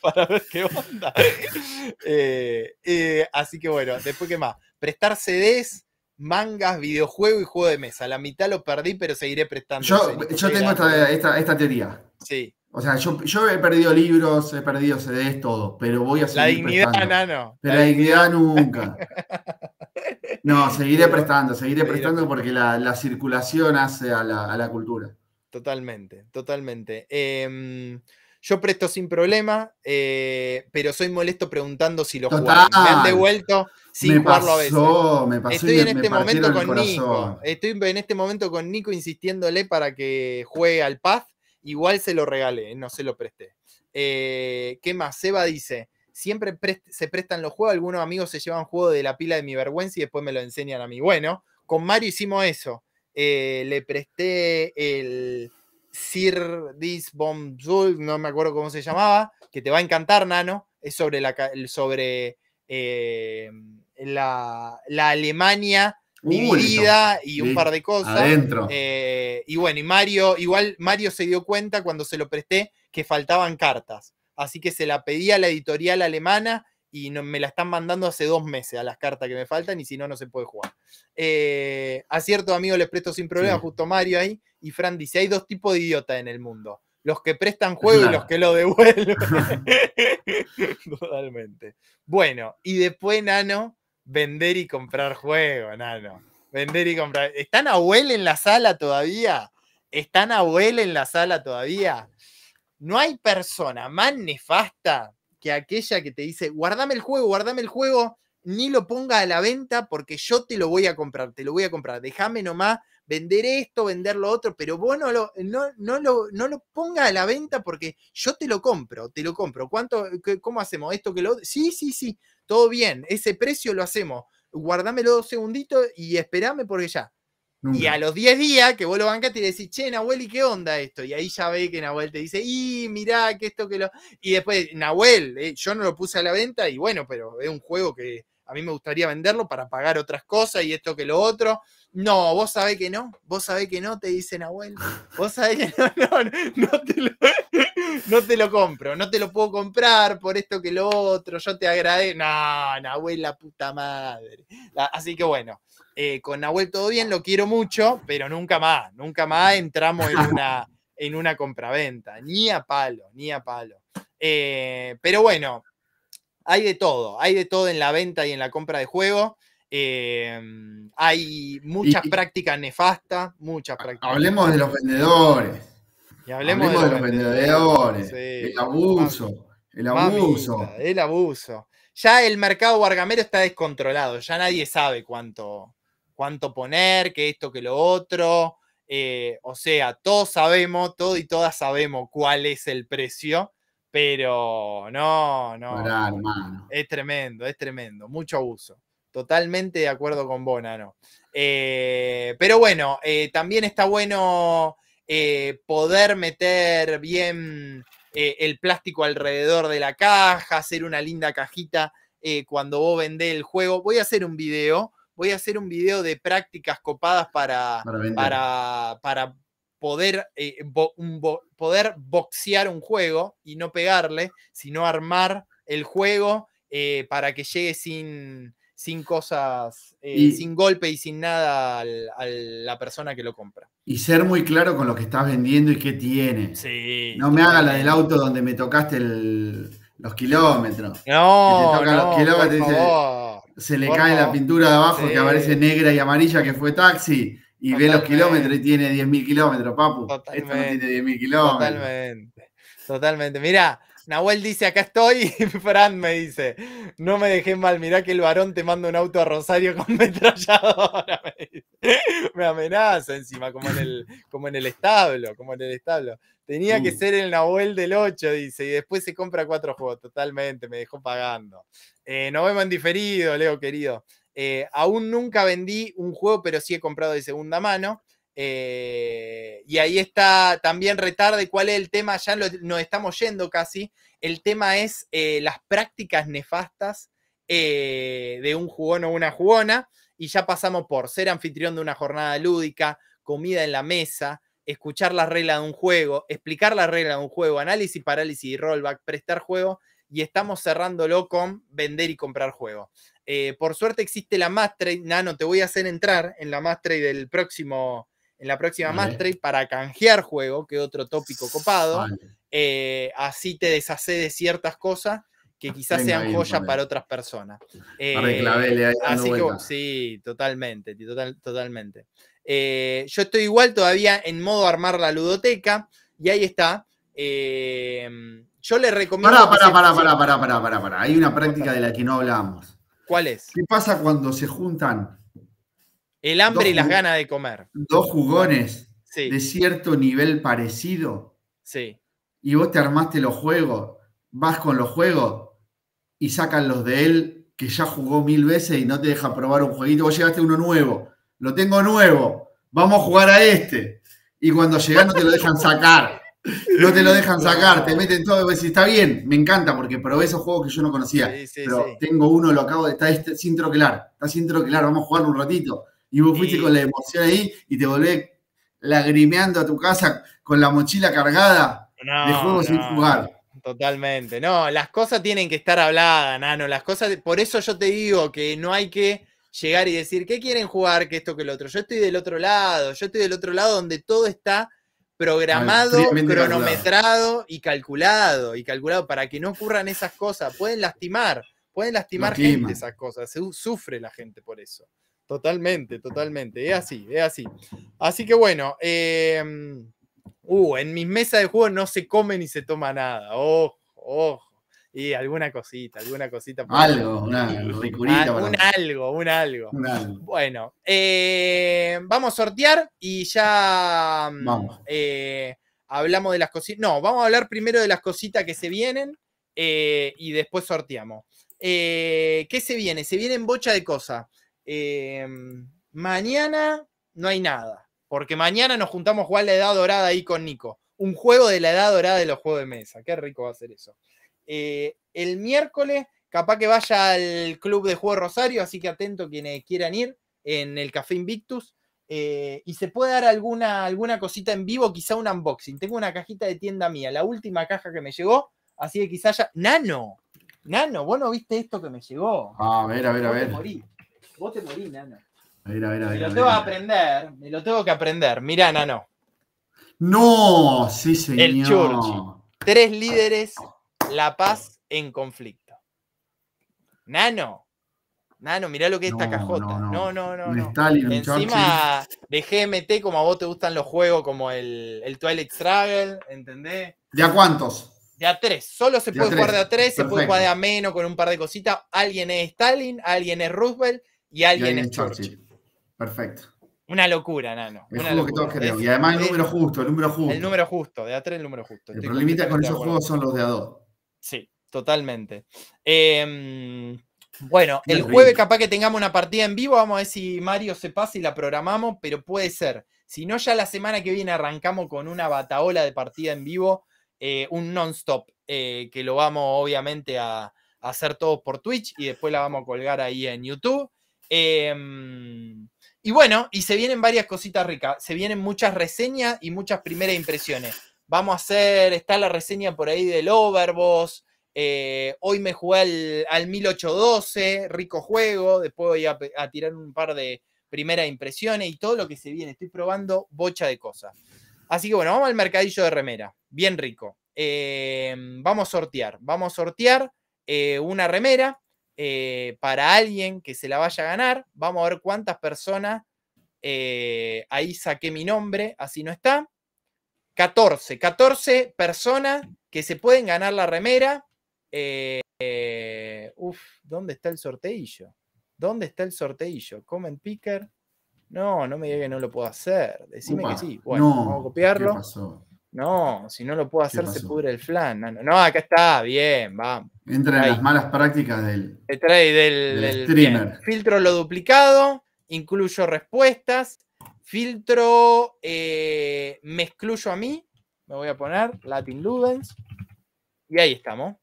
Speaker 1: para ver qué onda. [LAUGHS] Eh, eh, así que bueno, después qué más. Prestar CDs, mangas, videojuego y juego de mesa. La mitad lo perdí, pero seguiré prestando. Yo, tengo esta, teoría. Sí.
Speaker 2: O sea, yo, he perdido libros, he perdido CDs, todo, pero voy a seguir La dignidad, no, la, dignidad nunca. No, este, eh, seguiré prestando, seguiré prestando porque la, circulación hace a la, cultura.
Speaker 1: Totalmente, totalmente. Em, yo presto sin problema, eh, pero soy molesto preguntando si lo Me han devuelto sin jugarlo a veces. Me pasó Estoy en este momento con Nico. Estoy en este momento con Nico insistiéndole para que juegue al Paz. Igual se lo regalé, no se lo presté. Eh, ¿Qué más? Seba dice: siempre se prestan los juegos, algunos amigos se llevan juego de la pila de mi vergüenza y después me lo enseñan a mí. Bueno, con Mario hicimos eso. Eh, le presté el Sir Bomb no me acuerdo cómo se llamaba, que te va a encantar, Nano. Es sobre la, sobre, eh, la, Alemania dividida y un par de cosas. Eh, y bueno, y Mario, igual Mario se dio cuenta cuando se lo presté que faltaban cartas así que se la pedí a la editorial alemana y no, me la están mandando hace dos meses a las cartas que me faltan y si no, no se puede jugar. Eh, a cierto amigo les presto sin problema, justo Mario ahí, y Fran dice, hay dos tipos de idiotas en el mundo, los que prestan juego y los que lo devuelven. [LAUGHS] Totalmente. Bueno, y después, Nano, vender y comprar juego, Nano. Vender y comprar. ¿Están abuela en la sala todavía? ¿Están abuela en la sala todavía? No hay persona más nefasta que aquella que te dice, guardame el juego, guardame el juego, ni lo ponga a la venta porque yo te lo voy a comprar, te lo voy a comprar. Déjame nomás vender esto, vender lo otro, pero vos no lo, no, ponga a la venta porque yo te lo compro, te lo compro. ¿Cuánto, ¿Cómo hacemos esto que lo Sí, sí, sí, todo bien, ese precio lo hacemos. Guardámelo dos segunditos y esperame porque ya. Y a los 10 días que vos lo y le decís, che, Nahuel, ¿y qué onda esto? Y ahí ya ve que Nahuel te dice, y mirá, que esto que lo. Y después, Nahuel, eh, yo no lo puse a la venta, y bueno, pero es un juego que a mí me gustaría venderlo para pagar otras cosas y esto que lo otro. No, vos sabés que no, vos sabés que no, te dice Nahuel. Vos sabés que [LAUGHS] no, no, no te lo no te lo compro, no te lo puedo comprar por esto que lo otro, yo te agradezco. No, Nahuel, la puta madre. Ah, así que bueno, eh, con Nahuel todo bien, lo quiero mucho, pero nunca más, nunca más entramos en una, en una compraventa, ni a palo, ni a palo. Eh, pero bueno, hay de todo, hay de todo en la venta y en la compra de juegos. Eh, hay muchas prácticas nefastas, muchas prácticas. Hablemos de los vendedores. Y hablemos, de, los vendedores, el abuso,
Speaker 2: el abuso.
Speaker 1: el abuso. Ya el mercado guargamero está descontrolado, ya nadie sabe cuánto, cuánto poner, qué esto, que lo otro. Eh, o sea, todos sabemos, todos y todas sabemos cuál es el precio, pero no, no. Es tremendo, es tremendo. Mucho abuso. Totalmente de acuerdo con Bona, Eh, pero bueno, eh, también está bueno eh, poder meter bien eh, el plástico alrededor de la caja, hacer una linda cajita eh, cuando vos vendés el juego. Voy a hacer un video, voy a hacer un video de prácticas copadas para, para, poder, poder boxear un juego y no pegarle, sino armar el juego para que llegue sin, sin cosas, eh, sin golpe y sin nada a la persona que lo compra.
Speaker 2: Y ser muy claro con lo que estás vendiendo y qué tiene. Sí, no me haga la del auto donde me tocaste los kilómetros. No, se, le cae la pintura de abajo que aparece negra y amarilla que fue taxi. Y ve los kilómetros y tiene 10.000 kilómetros, papu. Totalmente. 10.000 kilómetros.
Speaker 1: Totalmente. Totalmente. Mira, Nahuel dice, acá estoy, y [LAUGHS] Fran me dice, no me dejé mal, mirá que el varón te manda un auto a Rosario con [LAUGHS] metralladora. Me, amenaza encima, como en, el, como en el establo, como en el establo. Tenía que uh. ser el Nahuel del 8, dice, y después se compra cuatro juegos, totalmente, me dejó pagando. Eh, nos vemos en diferido, Leo querido. Eh, aún nunca vendí un juego, pero sí he comprado de segunda mano. Eh, y ahí está también retarde cuál es el tema, ya nos estamos yendo casi. El tema es eh, las prácticas nefastas eh, de un jugón o una jugona. Y ya pasamos por ser anfitrión de una jornada lúdica, comida en la mesa, escuchar la regla de un juego, explicar la regla de un juego, análisis, parálisis y rollback, prestar juego. Y estamos cerrándolo con vender y comprar juego. por suerte existe la Mastery. Nano, te voy a hacer entrar en la Mastery del próximo en la próxima vale. para canjear juego, que otro tópico copado. Eh, así te deshace de ciertas cosas que quizás sean joyas para otras personas. Eh, así que sí, totalmente, totalmente. Eh, yo estoy igual todavía en modo armar la ludoteca y ahí está. Em, yo le recomiendo. Pará, pará, pará, pará, pará, pará, pará, Hay una práctica de la
Speaker 2: que no hablamos.
Speaker 1: ¿Cuál es? ¿Qué pasa cuando se juntan
Speaker 2: el hambre y las ganas de comer. Dos jugones de cierto nivel parecido. Sí. Y vos te armaste los juegos, vas con los juegos y sacan los de él que ya jugó mil veces y no te deja probar un jueguito. Vos llegaste uno nuevo, lo tengo nuevo, vamos a jugar a este. Y cuando llegás no te lo dejan sacar. No te lo dejan sacar, te meten todo. Y está bien, me encanta porque probé esos juegos que yo no conocía. Sí, sí, pero tengo uno, lo acabo de. Está sin troquelar, está sin troquelar, vamos a jugar un ratito. Y vos fuiste con la emoción ahí y te volvés lagrimeando a tu casa con la mochila cargada
Speaker 1: de juegos sin jugar. Totalmente. No, las cosas tienen que estar habladas, Nano. Las cosas, por eso yo te digo que no hay que llegar y decir, ¿qué quieren jugar? Que esto, que el otro. Yo estoy del otro lado, yo estoy del otro lado donde todo está programado, cronometrado y calculado, y calculado para que no ocurran esas cosas. Pueden lastimar, pueden lastimar gente esas cosas, sufre la gente por eso. Totalmente, totalmente. Es así, es así. Así que bueno, em, uh, en mis mesas de juego no se come ni se toma nada. Ojo, ojo. Y alguna cosita, alguna cosita. Ah, algo, un,
Speaker 2: algo,
Speaker 1: un algo, Bueno, eh, vamos a sortear y ya mm, eh, hablamos de las cositas. No, vamos a hablar primero de las cositas que se vienen eh, y después sorteamos. ¿Qué se viene? Se vienen bocha de cosas. Em, mañana no hay nada, porque mañana nos juntamos a jugar la edad dorada ahí con Nico. Un juego de la edad dorada de los juegos de mesa. Qué rico va a ser eso. Eh, el miércoles, capaz que vaya al Club de Juego Rosario, así que atento quienes quieran ir en el Café Invictus. Eh, y se puede dar alguna, alguna cosita en vivo, quizá un unboxing. Tengo una cajita de tienda mía, la última caja que me llegó, así que quizá ya. ¡Nano! Nano, vos no viste esto que me llegó.
Speaker 2: Ah, a ver, a ver, a ver.
Speaker 1: Vos te morís, Nano.
Speaker 2: A ver, a ver, a ver. Me lo tengo que
Speaker 1: aprender, me lo tengo que aprender. Mirá, Nano.
Speaker 2: No, sí, señor. El Churchill.
Speaker 1: Tres líderes, la paz en conflicto. Nano. Nano, mirá lo que es esta cajota. No, no, no. no, Stalin, Encima de GMT, como a vos te gustan los juegos, como el, el Twilight Struggle, ¿entendés? ¿De a cuántos? De a tres. Solo se puede jugar de a tres, se puede jugar de a menos con un par de cositas. Alguien es Stalin, alguien es Roosevelt y alguien, Churchill. Perfecto. Una locura, nano. El juego que todos queremos. Y además el número justo, el número justo. El número justo, de A3 el número justo. El problema con esos juegos son los de A2. Sí, totalmente. Em, bueno, el jueves capaz que tengamos una partida en vivo, vamos a ver si Mario se pasa y la programamos, pero puede ser. Si no, ya la semana que viene arrancamos con una bataola de partida en vivo, eh, un non-stop, eh, que lo vamos obviamente a, a, hacer todos por Twitch y después la vamos a colgar ahí en YouTube. Em, y bueno, y se vienen varias cositas ricas, se vienen muchas reseñas y muchas primeras impresiones. Vamos a hacer, está la reseña por ahí del Overboss. Eh, hoy me jugué al, 1812, rico juego. Después voy a, tirar un par de primeras impresiones y todo lo que se viene. Estoy probando bocha de cosas. Así que bueno, vamos al mercadillo de remera. Bien rico. Em, vamos a sortear. Vamos a sortear eh, una remera. Eh, para alguien que se la vaya a ganar. Vamos a ver cuántas personas. Eh, ahí saqué mi nombre, así no está. 14, 14 personas que se pueden ganar la remera. Eh, eh, uf, ¿dónde está el sorteillo? ¿Dónde está el sorteillo? Comment picker. No, no me diga que no lo puedo hacer. Decime que sí. Bueno, vamos a copiarlo. No, si no lo puedo hacer, se pudre el flan. No, acá está, bien, vamos. Entra en las malas
Speaker 2: prácticas del,
Speaker 1: del, streamer. Filtro lo duplicado, incluyo respuestas, filtro, eh, me excluyo a mí, me voy a poner Latin Ludens, y ahí estamos.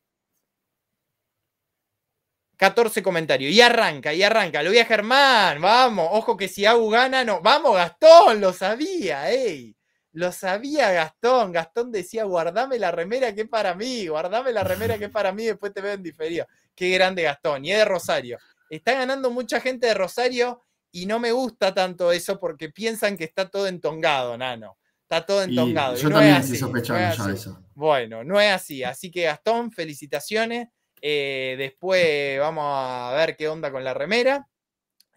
Speaker 1: 14 comentarios, y arranca, y arranca, lo voy a Germán, vamos, ojo que si hago gana, no, vamos Gastón, lo sabía, ey. Lo sabía Gastón. Gastón decía, guardame la remera que es para mí, guardame la remera que es para mí, después te veo en diferido. Qué grande Gastón. Y es de Rosario. Está ganando mucha gente de Rosario y no me gusta tanto eso porque piensan que está todo entongado, nano. Está todo entongado. yo no también así, sospechando eso. Bueno, no es así. Así que Gastón, felicitaciones. Eh, después vamos a ver qué onda con la remera.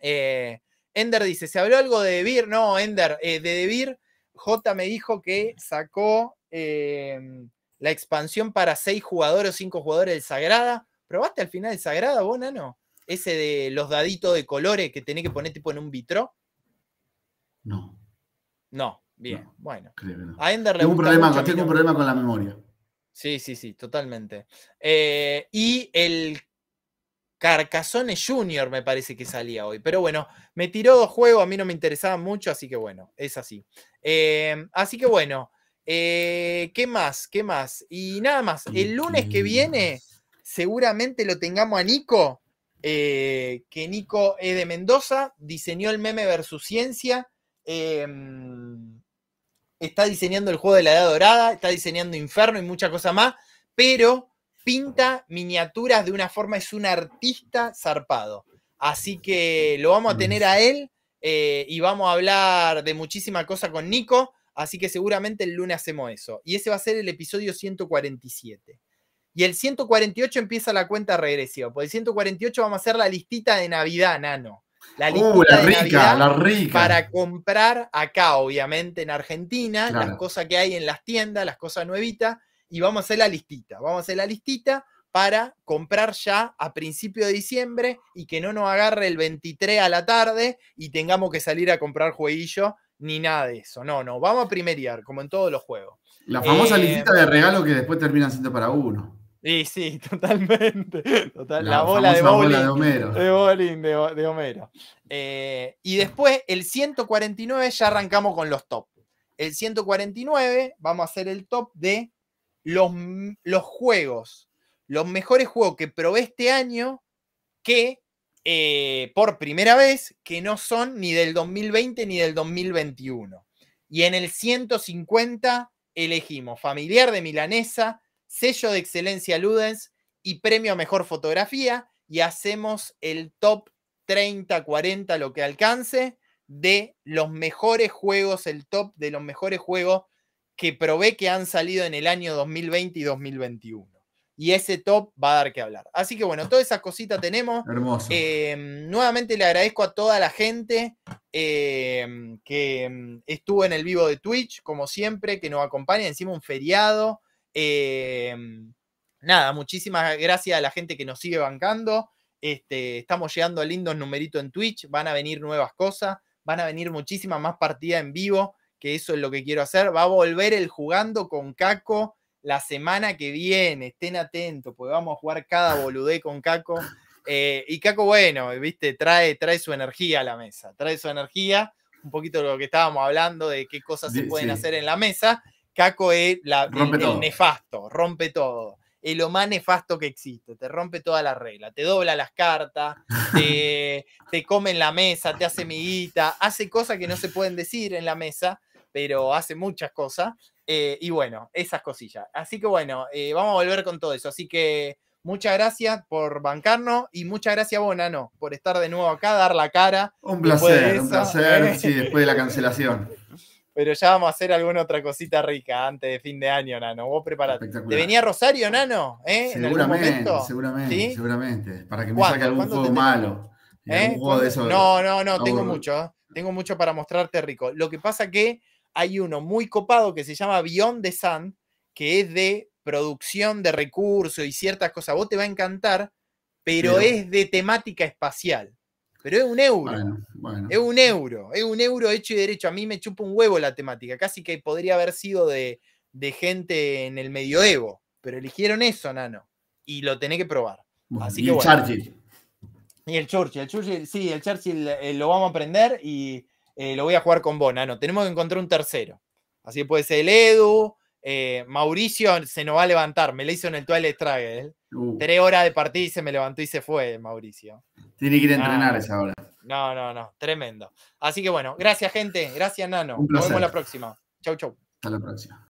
Speaker 1: Eh, Ender dice, ¿se habló algo de Debir? No, Ender, eh, de Debir J me dijo que sacó em, la expansión para seis jugadores o cinco jugadores del Sagrada. ¿Probaste al final el Sagrada vos, Nano? Ese de los daditos de colores que tenés que poner tipo en un vitro. No. No, bien, bueno. tengo, un problema, con la memoria. Sí, sí, sí, totalmente. Eh, y el Carcazones Junior me parece que salía hoy. Pero bueno, me tiró dos juegos, a mí no me interesaban mucho, así que bueno, es así. Em, así que bueno, eh, ¿qué más? ¿Qué más? Y nada más, el lunes que viene seguramente lo tengamos a Nico, eh, que Nico es de Mendoza, diseñó el meme versus ciencia. Em, está diseñando el juego de la Edad Dorada, está diseñando Inferno y mucha cosa más, pero pinta miniaturas de una forma, es un artista zarpado. Así que lo vamos a tener a él eh, y vamos a hablar de muchísima cosa con Nico. Así que seguramente el lunes hacemos eso. Y ese va a ser el episodio 147. Y el 148 empieza la cuenta regresiva. Por el 148 vamos a hacer la listita de Navidad, nano. La uh, listita de rica, Navidad Para comprar acá, obviamente, en Argentina, las cosas que hay en las tiendas, las cosas nuevitas y vamos a hacer la listita. Vamos a hacer la listita para comprar ya a principio de diciembre y que no nos agarre el 23 a la tarde y tengamos que salir a comprar jueguillo ni nada de eso. No, no, vamos a primeriar como en todos los juegos. La famosa eh, listita de regalo que
Speaker 2: después termina siendo para uno.
Speaker 1: Sí, sí, [LAUGHS] totalmente. la, bola, de bowling, de Homero. De, de, eh, y después, el 149, ya arrancamos con los top. El 149, vamos a hacer el top de los, los juegos, los mejores juegos que probé este año que eh, por primera vez que no son ni del 2020 ni del 2021. Y en el 150 elegimos Familiar de Milanesa, Sello de Excelencia Ludens y Premio a Mejor Fotografía y hacemos el top 30, 40, lo que alcance de los mejores juegos, el top de los mejores juegos que probé que han salido en el año 2020 y 2021. Y ese top va a dar que hablar. Así que bueno, ah. todas esas cositas tenemos. Hermoso. Em, nuevamente le agradezco a toda la gente em, que em, estuvo en el vivo de Twitch, como siempre, que nos acompaña. Encima un feriado. nada, muchísimas gracias a la gente que nos sigue bancando. Este, estamos llegando a lindos numeritos en Twitch. Van a venir nuevas cosas. Van a venir muchísimas más partidas en vivo que eso es lo que quiero hacer. Va a volver el jugando con Caco la semana que viene. Estén atentos, porque vamos a jugar cada boludé con Caco. Eh, y Caco, bueno, viste, trae, trae su energía a la mesa, trae su energía, un poquito de lo que estábamos hablando, de qué cosas se pueden hacer en la mesa. Caco es la, el, nefasto, rompe todo. Es lo más nefasto que existe, te rompe toda la regla, te dobla las cartas, te, [LAUGHS] te come en la mesa, te hace miguita, hace cosas que no se pueden decir en la mesa, pero hace muchas cosas. Eh, y bueno, esas cosillas. Así que bueno, eh, vamos a volver con todo eso. Así que muchas gracias por bancarnos y muchas gracias a vos, Nano, por estar de nuevo acá, dar la cara. Un placer, un placer, [LAUGHS] sí, después
Speaker 2: de la cancelación.
Speaker 1: Pero ya vamos a hacer alguna otra cosita rica antes de fin de año, Nano. Vos preparate. ¿Te venía Rosario, Nano? ¿Eh? Seguramente,
Speaker 2: seguramente, seguramente. Para que me saque algún juego malo.
Speaker 1: ¿Eh? no, no, no, tengo mucho. Tengo mucho para mostrarte rico. Lo que pasa que hay uno muy copado que se llama Beyond the Sun, que es de producción de recursos y ciertas cosas. Vos te va a encantar, pero, es de temática espacial. Pero es un euro. Es un euro. Es un euro hecho y derecho. A mí me chupa un huevo la temática. Casi que podría haber sido de, gente en el medioevo. Pero eligieron eso, nano. Y lo tenés que probar. y el Churchill. Y el Churchill. sí, el Churchill eh, lo vamos a aprender y eh, lo voy a jugar con vos, Nano. Tenemos que encontrar un tercero. Así puede ser el Edu. Eh, Mauricio se nos va a levantar. Me le hizo en el Twilight Struggle. Uh. Tres horas de partida y se me levantó y se fue, Mauricio. Tiene que ir a ah. entrenar esa hora. No, no, no. Tremendo. Así que bueno, gracias, gente. Gracias, Nano. Nos vemos la próxima. Chau, chau.
Speaker 2: Hasta la próxima.